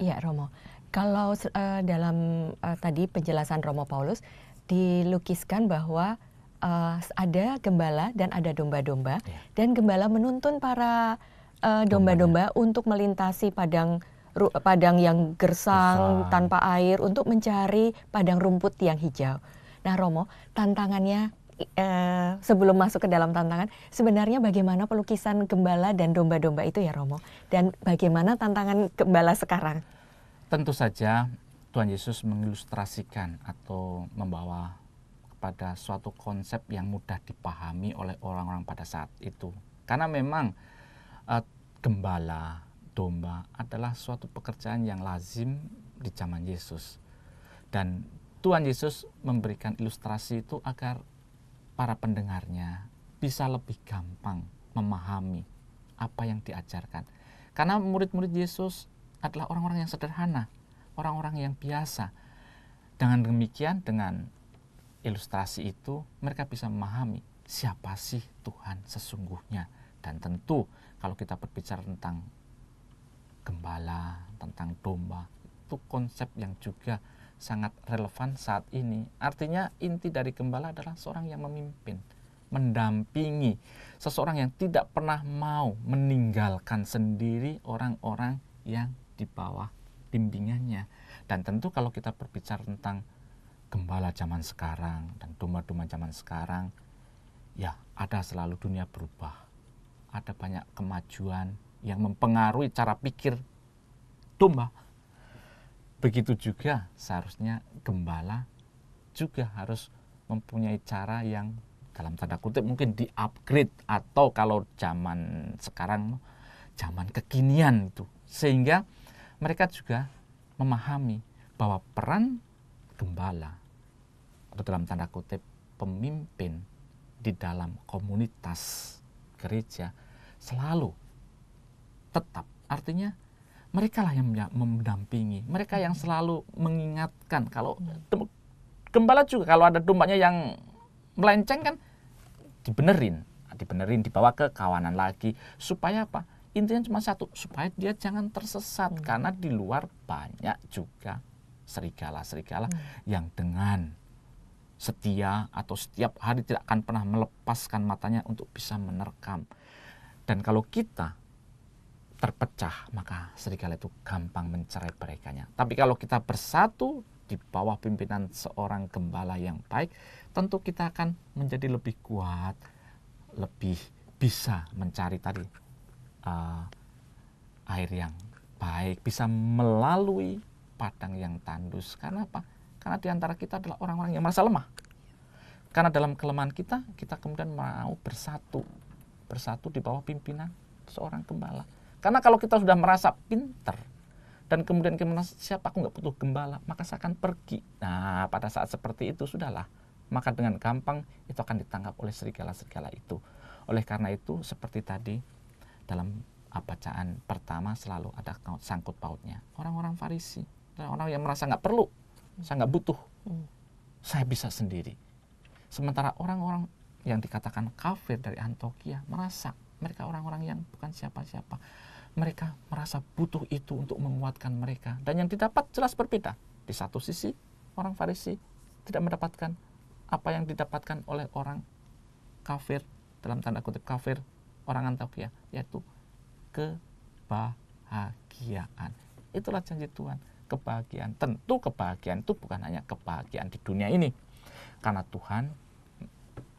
Iya, Romo. Kalau uh, dalam uh, tadi penjelasan Romo Paulus dilukiskan bahwa uh, ada gembala dan ada domba-domba ya. dan gembala menuntun para uh, domba-domba untuk melintasi padang padang yang gersang Besar. tanpa air untuk mencari padang rumput yang hijau. Nah, Romo, tantangannya Eh, sebelum masuk ke dalam tantangan, sebenarnya bagaimana pelukisan gembala dan domba-domba itu ya Romo? Dan bagaimana tantangan gembala sekarang? Tentu saja Tuhan Yesus mengilustrasikan atau membawa kepada suatu konsep yang mudah dipahami oleh orang-orang pada saat itu. Karena memang uh, gembala, domba adalah suatu pekerjaan yang lazim di zaman Yesus. Dan Tuhan Yesus memberikan ilustrasi itu agar para pendengarnya bisa lebih gampang memahami apa yang diajarkan. Karena murid-murid Yesus adalah orang-orang yang sederhana, orang-orang yang biasa. Dengan demikian, dengan ilustrasi itu, mereka bisa memahami siapa sih Tuhan sesungguhnya. Dan tentu kalau kita berbicara tentang gembala, tentang domba, itu konsep yang juga sangat relevan saat ini. Artinya inti dari gembala adalah seorang yang memimpin, mendampingi, seseorang yang tidak pernah mau meninggalkan sendiri orang-orang yang di bawah bimbingannya. Dan tentu kalau kita berbicara tentang gembala zaman sekarang dan domba-domba zaman sekarang, ya ada selalu dunia berubah. Ada banyak kemajuan yang mempengaruhi cara pikir domba begitu juga seharusnya gembala juga harus mempunyai cara yang dalam tanda kutip mungkin di upgrade atau kalau zaman sekarang zaman kekinian itu sehingga mereka juga memahami bahwa peran gembala atau dalam tanda kutip pemimpin di dalam komunitas gereja selalu tetap artinya mereka lah yang mendampingi, mereka yang selalu mengingatkan kalau hmm. gembala juga kalau ada dombanya yang melenceng kan dibenerin, dibenerin dibawa ke kawanan lagi supaya apa? Intinya cuma satu, supaya dia jangan tersesat hmm. karena di luar banyak juga serigala-serigala hmm. yang dengan setia atau setiap hari tidak akan pernah melepaskan matanya untuk bisa menerkam. Dan kalau kita terpecah, maka serigala itu gampang mencerai beraikannya. Tapi kalau kita bersatu di bawah pimpinan seorang gembala yang baik, tentu kita akan menjadi lebih kuat, lebih bisa mencari tadi uh, air yang baik, bisa melalui padang yang tandus. Karena apa? Karena di antara kita adalah orang-orang yang merasa lemah. Karena dalam kelemahan kita, kita kemudian mau bersatu, bersatu di bawah pimpinan seorang gembala karena kalau kita sudah merasa pinter dan kemudian kita siapa aku nggak butuh gembala, maka saya akan pergi. Nah, pada saat seperti itu sudahlah, maka dengan gampang itu akan ditangkap oleh serigala-serigala itu. Oleh karena itu, seperti tadi dalam ah, bacaan pertama selalu ada sangkut pautnya. Orang-orang Farisi, orang-orang yang merasa nggak perlu, saya nggak butuh, hmm. saya bisa sendiri. Sementara orang-orang yang dikatakan kafir dari Antokia merasa mereka orang-orang yang bukan siapa-siapa mereka merasa butuh itu untuk menguatkan mereka. Dan yang didapat jelas berbeda. Di satu sisi, orang Farisi tidak mendapatkan apa yang didapatkan oleh orang kafir, dalam tanda kutip kafir, orang Antioquia, yaitu kebahagiaan. Itulah janji Tuhan, kebahagiaan. Tentu kebahagiaan itu bukan hanya kebahagiaan di dunia ini. Karena Tuhan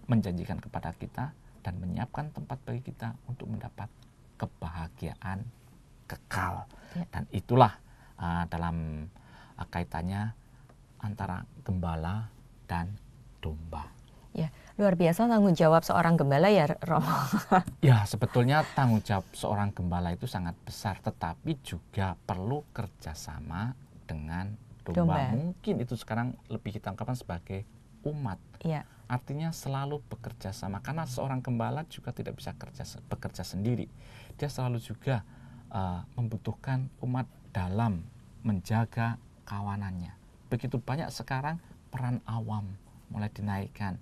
menjanjikan kepada kita dan menyiapkan tempat bagi kita untuk mendapat kebahagiaan kekal. Ya. Dan itulah uh, dalam uh, kaitannya antara gembala dan domba. Ya, luar biasa tanggung jawab seorang gembala ya, Romo. <laughs> ya, sebetulnya tanggung jawab seorang gembala itu sangat besar, tetapi juga perlu kerjasama dengan domba. domba. Mungkin itu sekarang lebih kita anggapkan sebagai umat. Ya. Artinya selalu bekerja sama, karena seorang gembala juga tidak bisa kerja, bekerja sendiri dia selalu juga uh, membutuhkan umat dalam menjaga kawanannya. Begitu banyak sekarang peran awam mulai dinaikkan,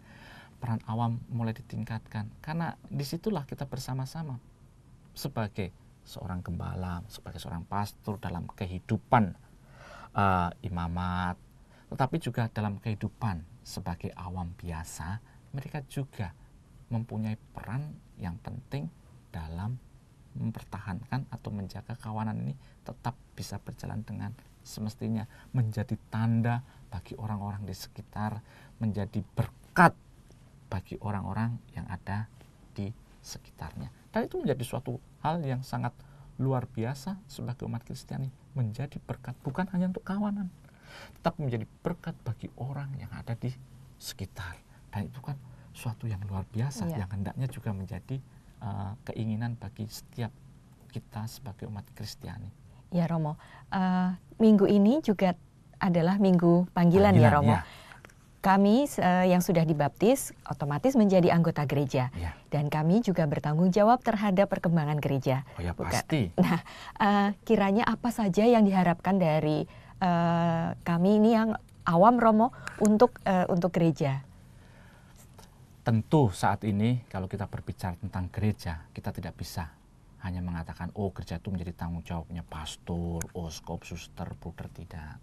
peran awam mulai ditingkatkan. Karena disitulah kita bersama-sama sebagai seorang gembala, sebagai seorang pastor dalam kehidupan uh, imamat, tetapi juga dalam kehidupan sebagai awam biasa, mereka juga mempunyai peran yang penting dalam mempertahankan atau menjaga kawanan ini tetap bisa berjalan dengan semestinya menjadi tanda bagi orang-orang di sekitar menjadi berkat bagi orang-orang yang ada di sekitarnya dan itu menjadi suatu hal yang sangat luar biasa sebagai umat Kristiani menjadi berkat bukan hanya untuk kawanan tetapi menjadi berkat bagi orang yang ada di sekitar dan itu kan suatu yang luar biasa iya. yang hendaknya juga menjadi uh, keinginan bagi setiap kita sebagai umat Kristiani. Ya Romo, uh, minggu ini juga adalah minggu panggilan, ya, panggilan ya Romo. Ya. Kami uh, yang sudah dibaptis otomatis menjadi anggota gereja ya. dan kami juga bertanggung jawab terhadap perkembangan gereja. Oh ya Bukan, pasti. Nah, uh, kiranya apa saja yang diharapkan dari uh, kami ini yang awam Romo untuk uh, untuk gereja? Tentu saat ini kalau kita berbicara tentang gereja, kita tidak bisa hanya mengatakan, oh gereja itu menjadi tanggung jawabnya pastor, oskop, oh, suster, puter, tidak.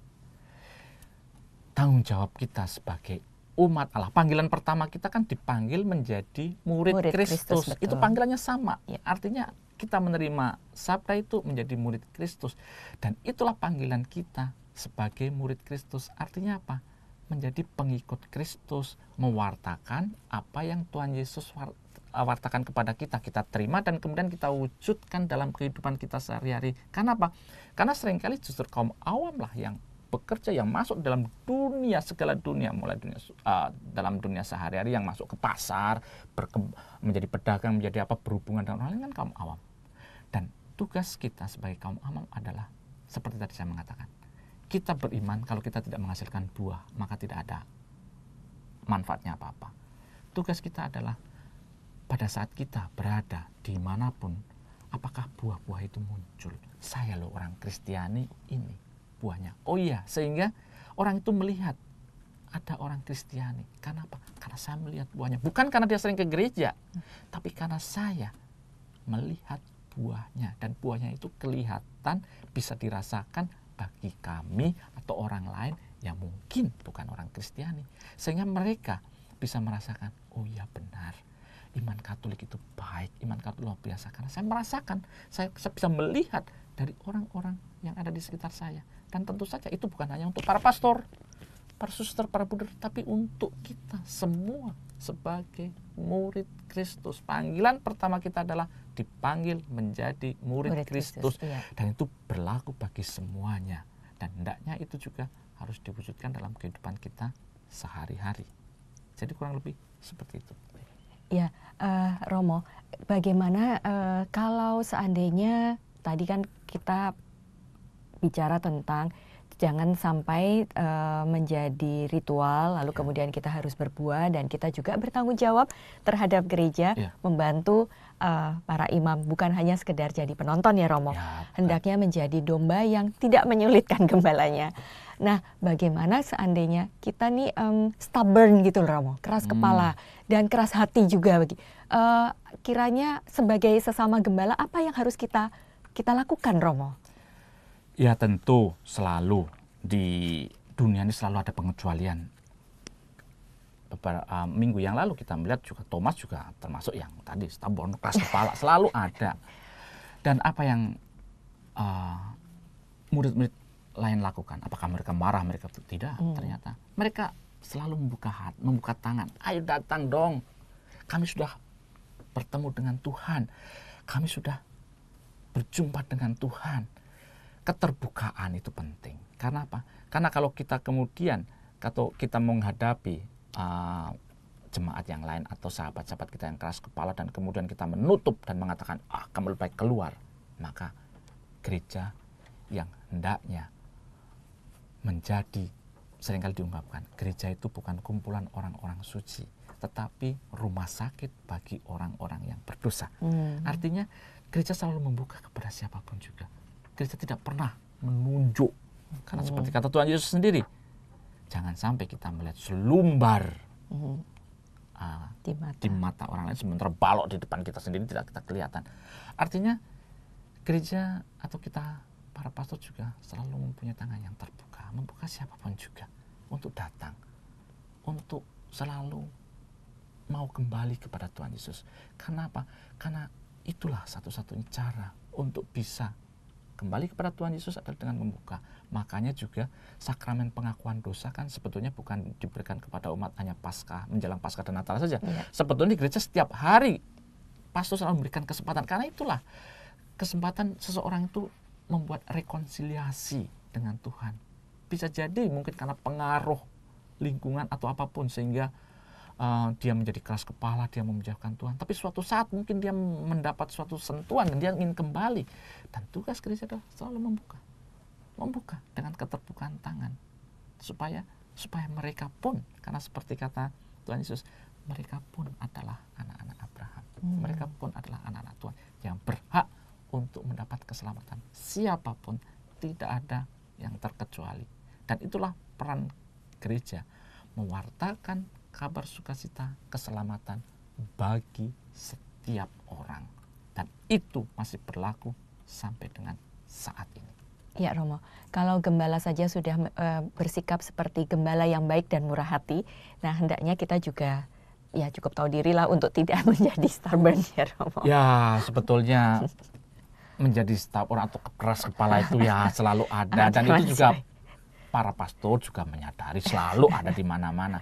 Tanggung jawab kita sebagai umat Allah. Panggilan pertama kita kan dipanggil menjadi murid, murid Kristus. Kristus itu panggilannya sama. Ya. Artinya kita menerima sabda itu menjadi murid Kristus. Dan itulah panggilan kita sebagai murid Kristus. Artinya apa? menjadi pengikut Kristus, mewartakan apa yang Tuhan Yesus eh, wartakan kepada kita, kita terima dan kemudian kita wujudkan dalam kehidupan kita sehari-hari. Kenapa? Karena seringkali justru kaum awam lah yang bekerja yang masuk dalam dunia segala dunia mulai dunia uh, dalam dunia sehari-hari yang masuk ke pasar menjadi pedagang menjadi apa berhubungan dengan orang lain kan kaum awam dan tugas kita sebagai kaum awam adalah seperti tadi saya mengatakan kita beriman kalau kita tidak menghasilkan buah, maka tidak ada manfaatnya apa-apa. Tugas kita adalah pada saat kita berada dimanapun, apakah buah-buah itu muncul? Saya loh orang Kristiani ini buahnya. Oh iya, sehingga orang itu melihat ada orang Kristiani. Karena apa? Karena saya melihat buahnya. Bukan karena dia sering ke gereja, tapi karena saya melihat buahnya dan buahnya itu kelihatan bisa dirasakan bagi kami atau orang lain yang mungkin bukan orang Kristiani sehingga mereka bisa merasakan oh ya benar iman Katolik itu baik iman Katolik luar biasa karena saya merasakan saya, saya bisa melihat dari orang-orang yang ada di sekitar saya dan tentu saja itu bukan hanya untuk para pastor para suster para buder tapi untuk kita semua sebagai murid Kristus panggilan pertama kita adalah dipanggil menjadi murid, murid Kristus. Kristus. Iya. Dan itu berlaku bagi semuanya. Dan hendaknya itu juga harus diwujudkan dalam kehidupan kita sehari-hari. Jadi kurang lebih seperti itu. Ya, uh, Romo, bagaimana uh, kalau seandainya tadi kan kita bicara tentang jangan sampai uh, menjadi ritual lalu yeah. kemudian kita harus berbuah dan kita juga bertanggung jawab terhadap gereja yeah. membantu uh, para imam bukan hanya sekedar jadi penonton ya Romo, ya, hendaknya menjadi domba yang tidak menyulitkan <laughs> gembalanya. Nah, bagaimana seandainya kita nih um, stubborn gitu loh Romo, keras hmm. kepala dan keras hati juga bagi. Uh, kiranya sebagai sesama gembala apa yang harus kita kita lakukan Romo? Ya tentu selalu di dunia ini selalu ada pengecualian beberapa uh, minggu yang lalu kita melihat juga Thomas juga termasuk yang tadi stubborn keras kepala selalu ada dan apa yang murid ah, murid-murid lain lakukan apakah mereka marah mereka tidak hmm. ternyata mereka selalu membuka hati membuka tangan ayo datang dong kami sudah bertemu dengan Tuhan kami sudah berjumpa dengan Tuhan keterbukaan itu penting karena apa karena kalau kita kemudian atau kita menghadapi Eh, jemaat yang lain atau sahabat-sahabat kita yang keras kepala dan kemudian kita menutup dan mengatakan ah kamu lebih baik keluar maka gereja yang hendaknya menjadi seringkali diungkapkan gereja itu bukan kumpulan orang-orang suci tetapi rumah sakit bagi orang-orang yang berdosa hmm. artinya gereja selalu membuka kepada siapapun juga gereja tidak pernah menunjuk karena hmm. seperti kata Tuhan Yesus sendiri jangan sampai kita melihat selumbar mm-hmm. uh, di, mata. di mata orang lain sementara balok di depan kita sendiri tidak kita kelihatan. Artinya gereja atau kita para pastor juga selalu mempunyai tangan yang terbuka, membuka siapapun juga untuk datang, untuk selalu mau kembali kepada Tuhan Yesus. Kenapa? Karena itulah satu-satunya cara untuk bisa kembali kepada Tuhan Yesus adalah dengan membuka. Makanya juga sakramen pengakuan dosa kan sebetulnya bukan diberikan kepada umat hanya pasca menjelang pasca dan Natal saja. Ya. Sebetulnya gereja setiap hari pastor selalu memberikan kesempatan karena itulah kesempatan seseorang itu membuat rekonsiliasi dengan Tuhan. Bisa jadi mungkin karena pengaruh lingkungan atau apapun sehingga Eh, dia menjadi keras kepala, dia memejauhkan Tuhan. Tapi suatu saat mungkin dia mendapat suatu sentuhan dan dia ingin kembali. Dan tugas gereja adalah selalu membuka. Membuka dengan keterbukaan tangan. Supaya supaya mereka pun, karena seperti kata Tuhan Yesus, mereka pun adalah anak-anak Abraham. Hmm. Mereka pun adalah anak-anak Tuhan yang berhak untuk mendapat keselamatan. Siapapun tidak ada yang terkecuali. Dan itulah peran gereja mewartakan kabar sukacita keselamatan bagi setiap orang dan itu masih berlaku sampai dengan saat ini. Ya Romo, kalau gembala saja sudah e, bersikap seperti gembala yang baik dan murah hati, nah hendaknya kita juga ya cukup tahu dirilah untuk tidak <laughs> menjadi stubborn ya Romo. Ya sebetulnya menjadi stubborn atau keras kepala itu ya <laughs> selalu ada dan itu juga para pastor juga menyadari selalu ada di mana-mana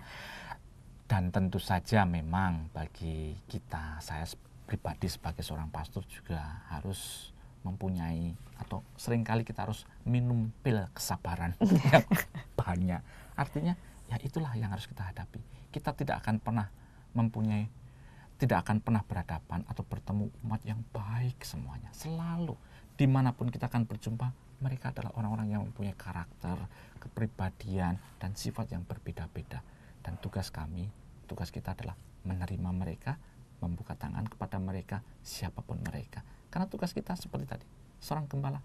dan tentu saja memang bagi kita saya pribadi sebagai seorang pastor juga harus mempunyai atau seringkali kita harus minum pil kesabaran <laughs> yang banyak artinya ya itulah yang harus kita hadapi kita tidak akan pernah mempunyai tidak akan pernah berhadapan atau bertemu umat yang baik semuanya selalu dimanapun kita akan berjumpa mereka adalah orang-orang yang mempunyai karakter kepribadian dan sifat yang berbeda-beda dan tugas kami, tugas kita adalah menerima mereka, membuka tangan kepada mereka, siapapun mereka. Karena tugas kita seperti tadi, seorang gembala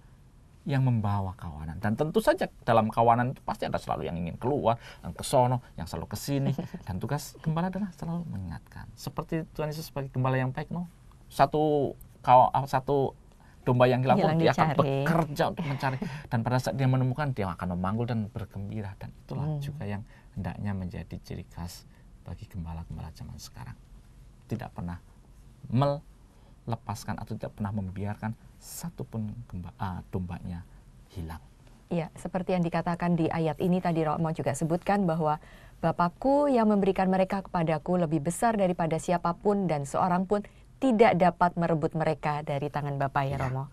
yang membawa kawanan dan tentu saja dalam kawanan itu pasti ada selalu yang ingin keluar yang kesono yang selalu kesini <laughs> dan tugas gembala adalah selalu mengingatkan seperti Tuhan Yesus sebagai gembala yang baik no satu kaw, satu domba yang hilang, hilang dia dicari. akan bekerja untuk mencari dan pada saat dia menemukan dia akan memanggul dan bergembira dan itulah hmm. juga yang hendaknya menjadi ciri khas bagi gembala-gembala zaman sekarang. Tidak pernah melepaskan atau tidak pernah membiarkan satupun pun uh, ah, dombanya hilang. Iya, seperti yang dikatakan di ayat ini tadi Romo juga sebutkan bahwa Bapakku yang memberikan mereka kepadaku lebih besar daripada siapapun dan seorang pun tidak dapat merebut mereka dari tangan Bapak ya, ya. Romo.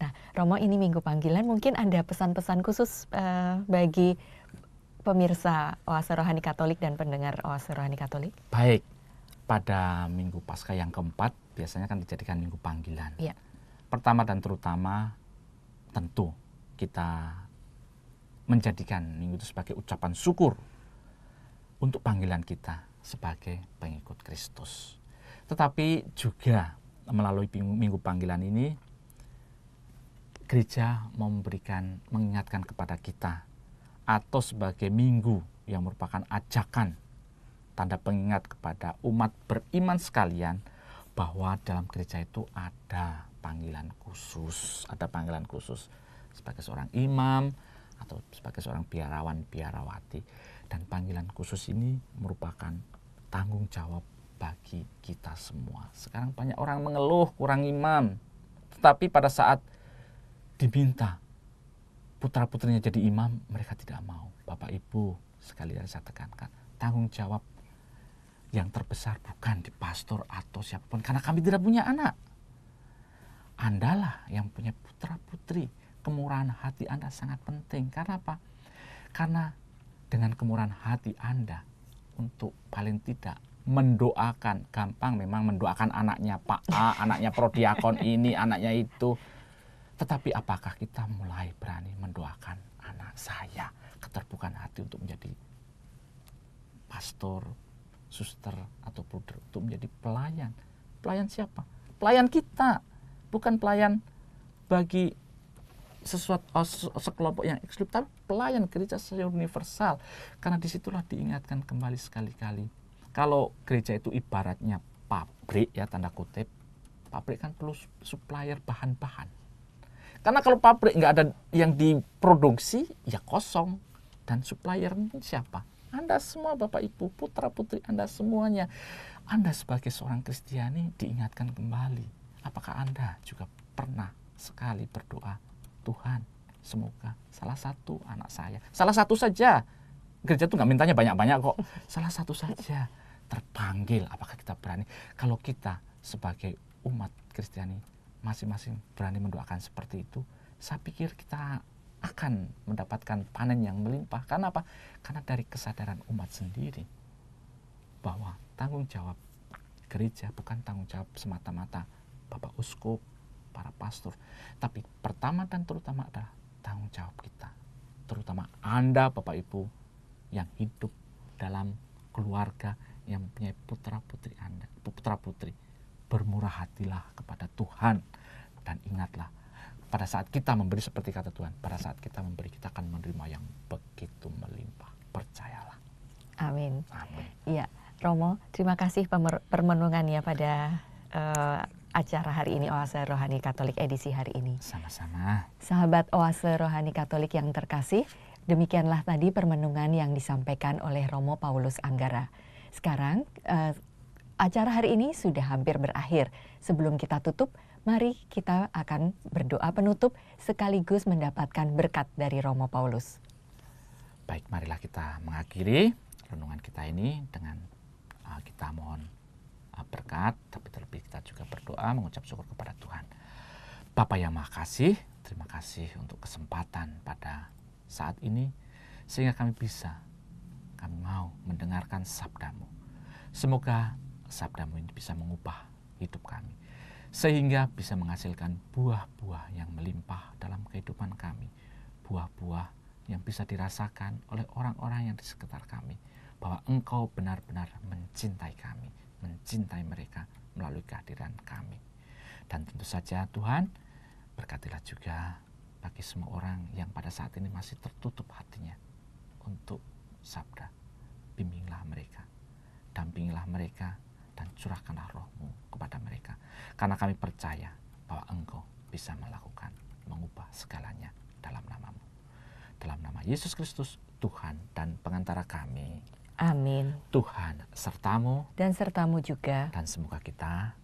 Nah, Romo ini minggu panggilan mungkin ada pesan-pesan khusus uh, bagi pemirsa Oase Rohani Katolik dan pendengar Oase Rohani Katolik? Baik, pada minggu pasca yang keempat biasanya kan dijadikan minggu panggilan. Ya. Pertama dan terutama tentu kita menjadikan minggu itu sebagai ucapan syukur untuk panggilan kita sebagai pengikut Kristus. Tetapi juga melalui minggu panggilan ini gereja memberikan mengingatkan kepada kita atau sebagai minggu yang merupakan ajakan tanda pengingat kepada umat beriman sekalian bahwa dalam gereja itu ada panggilan khusus, ada panggilan khusus sebagai seorang imam atau sebagai seorang biarawan biarawati dan panggilan khusus ini merupakan tanggung jawab bagi kita semua. Sekarang banyak orang mengeluh kurang imam, tetapi pada saat diminta putra-putrinya jadi imam, mereka tidak mau. Bapak Ibu, sekalian saya tekankan, tanggung jawab yang terbesar bukan di pastor atau siapapun karena kami tidak punya anak. Andalah yang punya putra-putri. Kemurahan hati Anda sangat penting. Karena apa? Karena dengan kemurahan hati Anda untuk paling tidak mendoakan gampang memang mendoakan anaknya Pak A, anaknya prodiakon ini, anaknya itu tetapi apakah kita mulai berani mendoakan anak saya keterbukaan hati untuk menjadi pastor, suster atau puder untuk menjadi pelayan. Pelayan siapa? Pelayan kita, bukan pelayan bagi sesuatu oh, sekelompok yang eksklusif, tapi pelayan gereja secara universal. Karena disitulah diingatkan kembali sekali-kali. Kalau gereja itu ibaratnya pabrik ya tanda kutip, pabrik kan perlu supplier bahan-bahan karena kalau pabrik nggak ada yang diproduksi, ya kosong. Dan supplier siapa? Anda semua Bapak Ibu, putra putri Anda semuanya. Anda sebagai seorang Kristiani diingatkan kembali. Apakah Anda juga pernah sekali berdoa, Tuhan semoga salah satu anak saya, salah satu saja, gereja itu nggak mintanya banyak-banyak kok, <laughs> salah satu saja terpanggil, apakah kita berani? Kalau kita sebagai umat Kristiani masing-masing berani mendoakan seperti itu, saya pikir kita akan mendapatkan panen yang melimpah. Karena apa? Karena dari kesadaran umat sendiri bahwa tanggung jawab gereja bukan tanggung jawab semata-mata Bapak Uskup, para pastor, tapi pertama dan terutama adalah tanggung jawab kita, terutama Anda Bapak Ibu yang hidup dalam keluarga yang punya putra putri Anda, putra putri bermurah hatilah kepada Tuhan dan ingatlah pada saat kita memberi seperti kata Tuhan, pada saat kita memberi kita akan menerima yang begitu melimpah. Percayalah. Amin. Amin. Iya, Romo, terima kasih permenungannya pada uh, acara hari ini Oase Rohani Katolik edisi hari ini. Sama-sama. Sahabat Oase Rohani Katolik yang terkasih, demikianlah tadi permenungan yang disampaikan oleh Romo Paulus Anggara. Sekarang uh, acara hari ini sudah hampir berakhir. Sebelum kita tutup, mari kita akan berdoa penutup sekaligus mendapatkan berkat dari Romo Paulus. Baik, marilah kita mengakhiri renungan kita ini dengan uh, kita mohon uh, berkat, tapi terlebih kita juga berdoa mengucap syukur kepada Tuhan. Bapak yang makasih, terima kasih untuk kesempatan pada saat ini sehingga kami bisa, kami mau mendengarkan sabdamu. Semoga sabdamu ini bisa mengubah hidup kami. Sehingga bisa menghasilkan buah-buah yang melimpah dalam kehidupan kami. Buah-buah yang bisa dirasakan oleh orang-orang yang di sekitar kami. Bahwa engkau benar-benar mencintai kami. Mencintai mereka melalui kehadiran kami. Dan tentu saja Tuhan berkatilah juga bagi semua orang yang pada saat ini masih tertutup hatinya untuk sabda. Bimbinglah mereka. Dampingilah mereka dan curahkanlah rohmu kepada mereka. Karena kami percaya bahwa engkau bisa melakukan, mengubah segalanya dalam namamu. Dalam nama Yesus Kristus, Tuhan dan pengantara kami. Amin. Tuhan sertamu. Dan sertamu juga. Dan semoga kita,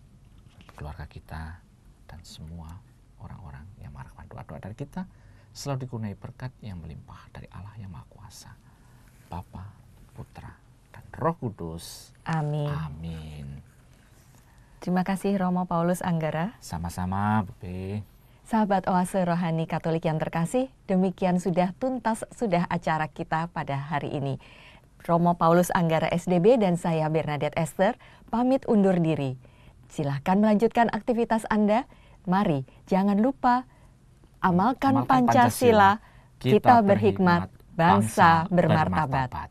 keluarga kita, dan semua orang-orang yang mengharapkan doa-doa dari kita selalu dikunai berkat yang melimpah dari Allah yang Maha Kuasa. Bapa, Putra, dan Roh Kudus. Amin. Amin. Terima kasih Romo Paulus Anggara. Sama-sama, Bupi. Sahabat Oase Rohani Katolik yang terkasih, demikian sudah tuntas sudah acara kita pada hari ini. Romo Paulus Anggara SDB dan saya Bernadette Esther pamit undur diri. Silahkan melanjutkan aktivitas Anda. Mari, jangan lupa amalkan, Pancasila, kita, berhikmat, bangsa, bermartabat.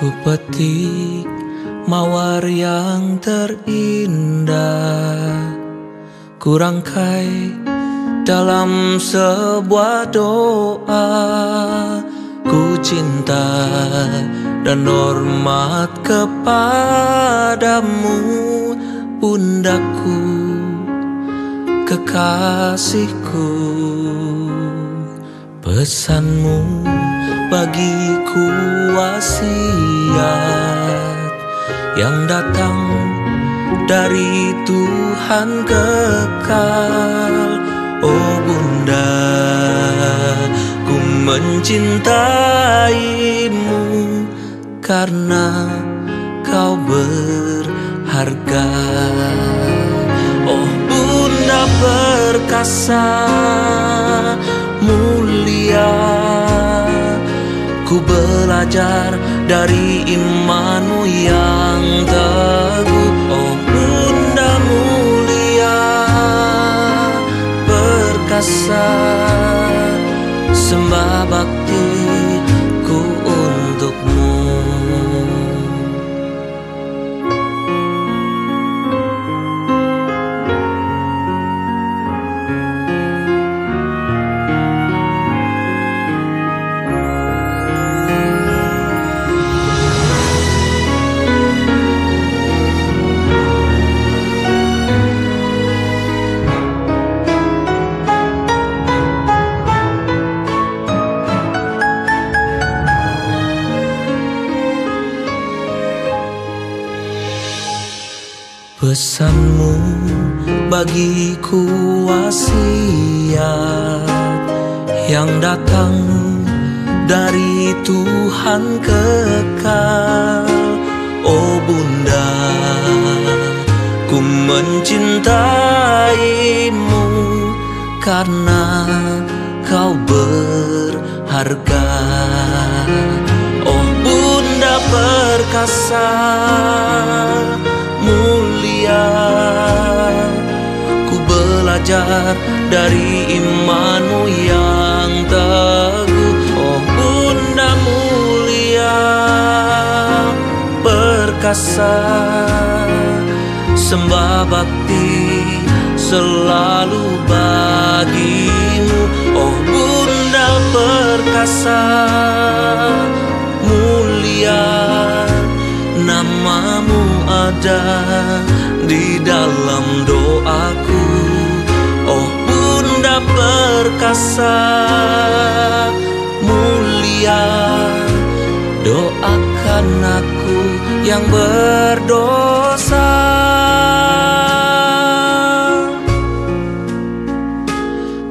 Ku petik mawar yang terindah Kurangkai dalam sebuah doa Ku cinta dan hormat kepadamu Bundaku kekasihku Pesanmu bagiku wasiat yang datang dari Tuhan kekal. Oh Bunda, ku mencintaimu karena kau berharga. Oh Bunda perkasa mulia. Ku belajar dari imanmu yang teguh Oh bunda mulia perkasa Sembah bakti Pesanmu bagiku wasiat Yang datang dari Tuhan kekal Oh bunda Ku mencintaimu Karena kau berharga Oh bunda perkasa mulia dia Ku belajar dari imanmu yang teguh Oh bunda mulia perkasa Sembah bakti selalu bagimu Oh bunda perkasa mulia namamu ada di dalam doaku Oh bunda perkasa mulia Doakan aku yang berdosa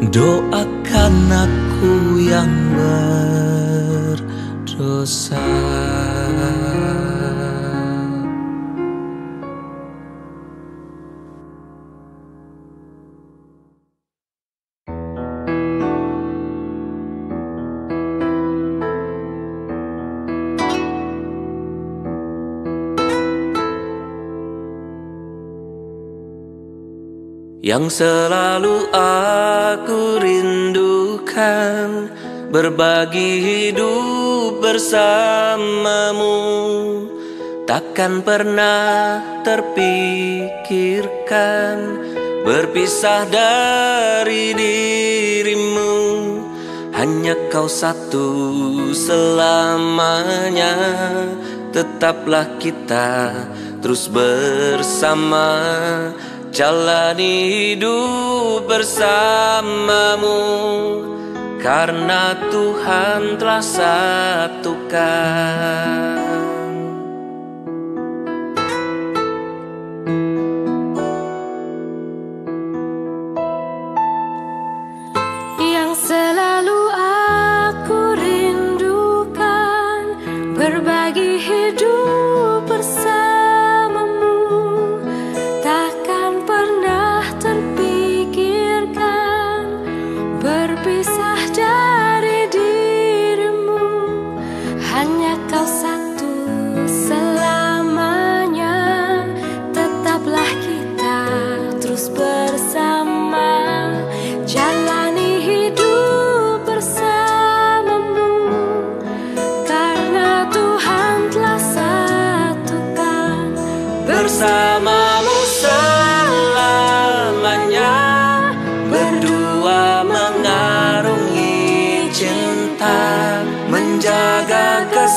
Doakan aku yang berdosa yang selalu aku rindukan berbagi hidup bersamamu takkan pernah terpikirkan berpisah dari dirimu hanya kau satu selamanya tetaplah kita terus bersama Jalani hidup bersamamu Karena Tuhan telah satukan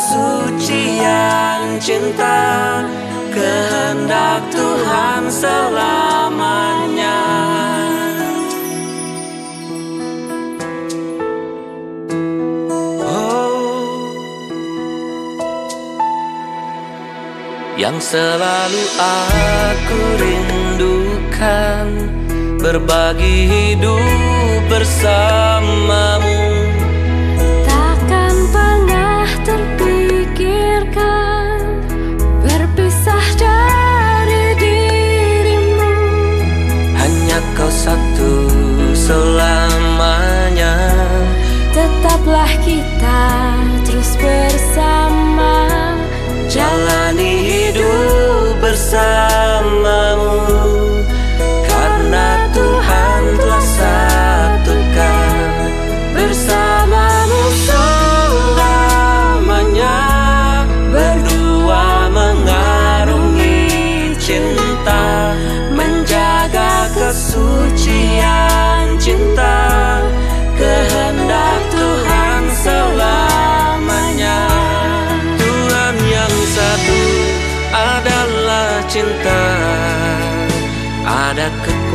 suci cinta kehendak Tuhan selamanya oh. Yang selalu aku rindukan Berbagi hidup bersamamu selamanya Tetaplah kita terus bersama Jalani hidup bersama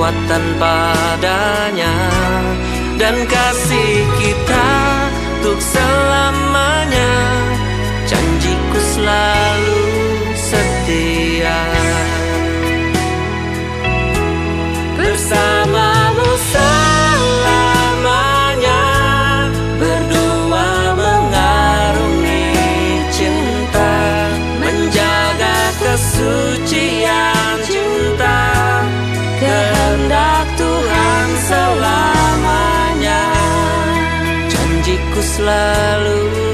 kekuatan padanya dan kasih kita untuk selamanya janjiku selalu setia bersama selalu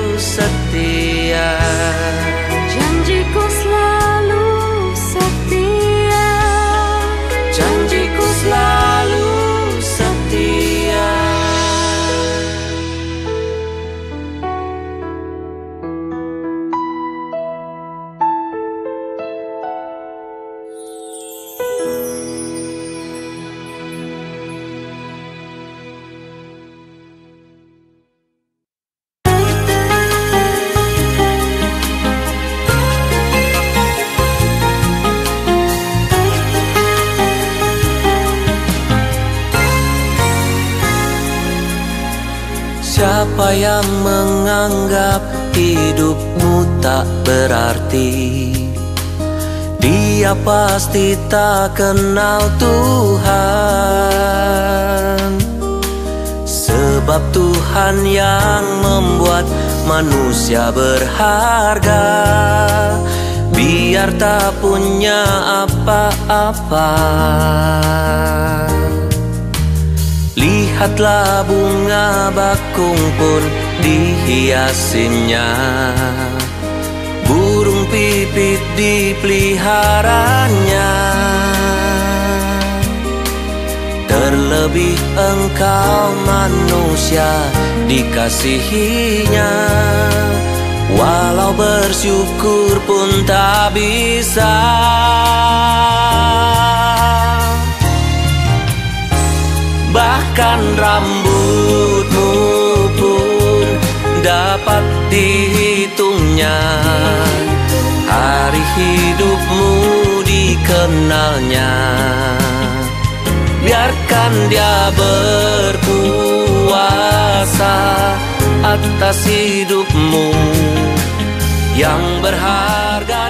tak berarti Dia pasti tak kenal Tuhan Sebab Tuhan yang membuat manusia berharga Biar tak punya apa-apa Lihatlah bunga bakung pun dihiasinya Burung pipit dipeliharanya Terlebih engkau manusia dikasihinya Walau bersyukur pun tak bisa Bahkan rambutmu dapat dihitungnya Hari hidupmu dikenalnya Biarkan dia berkuasa atas hidupmu Yang berharga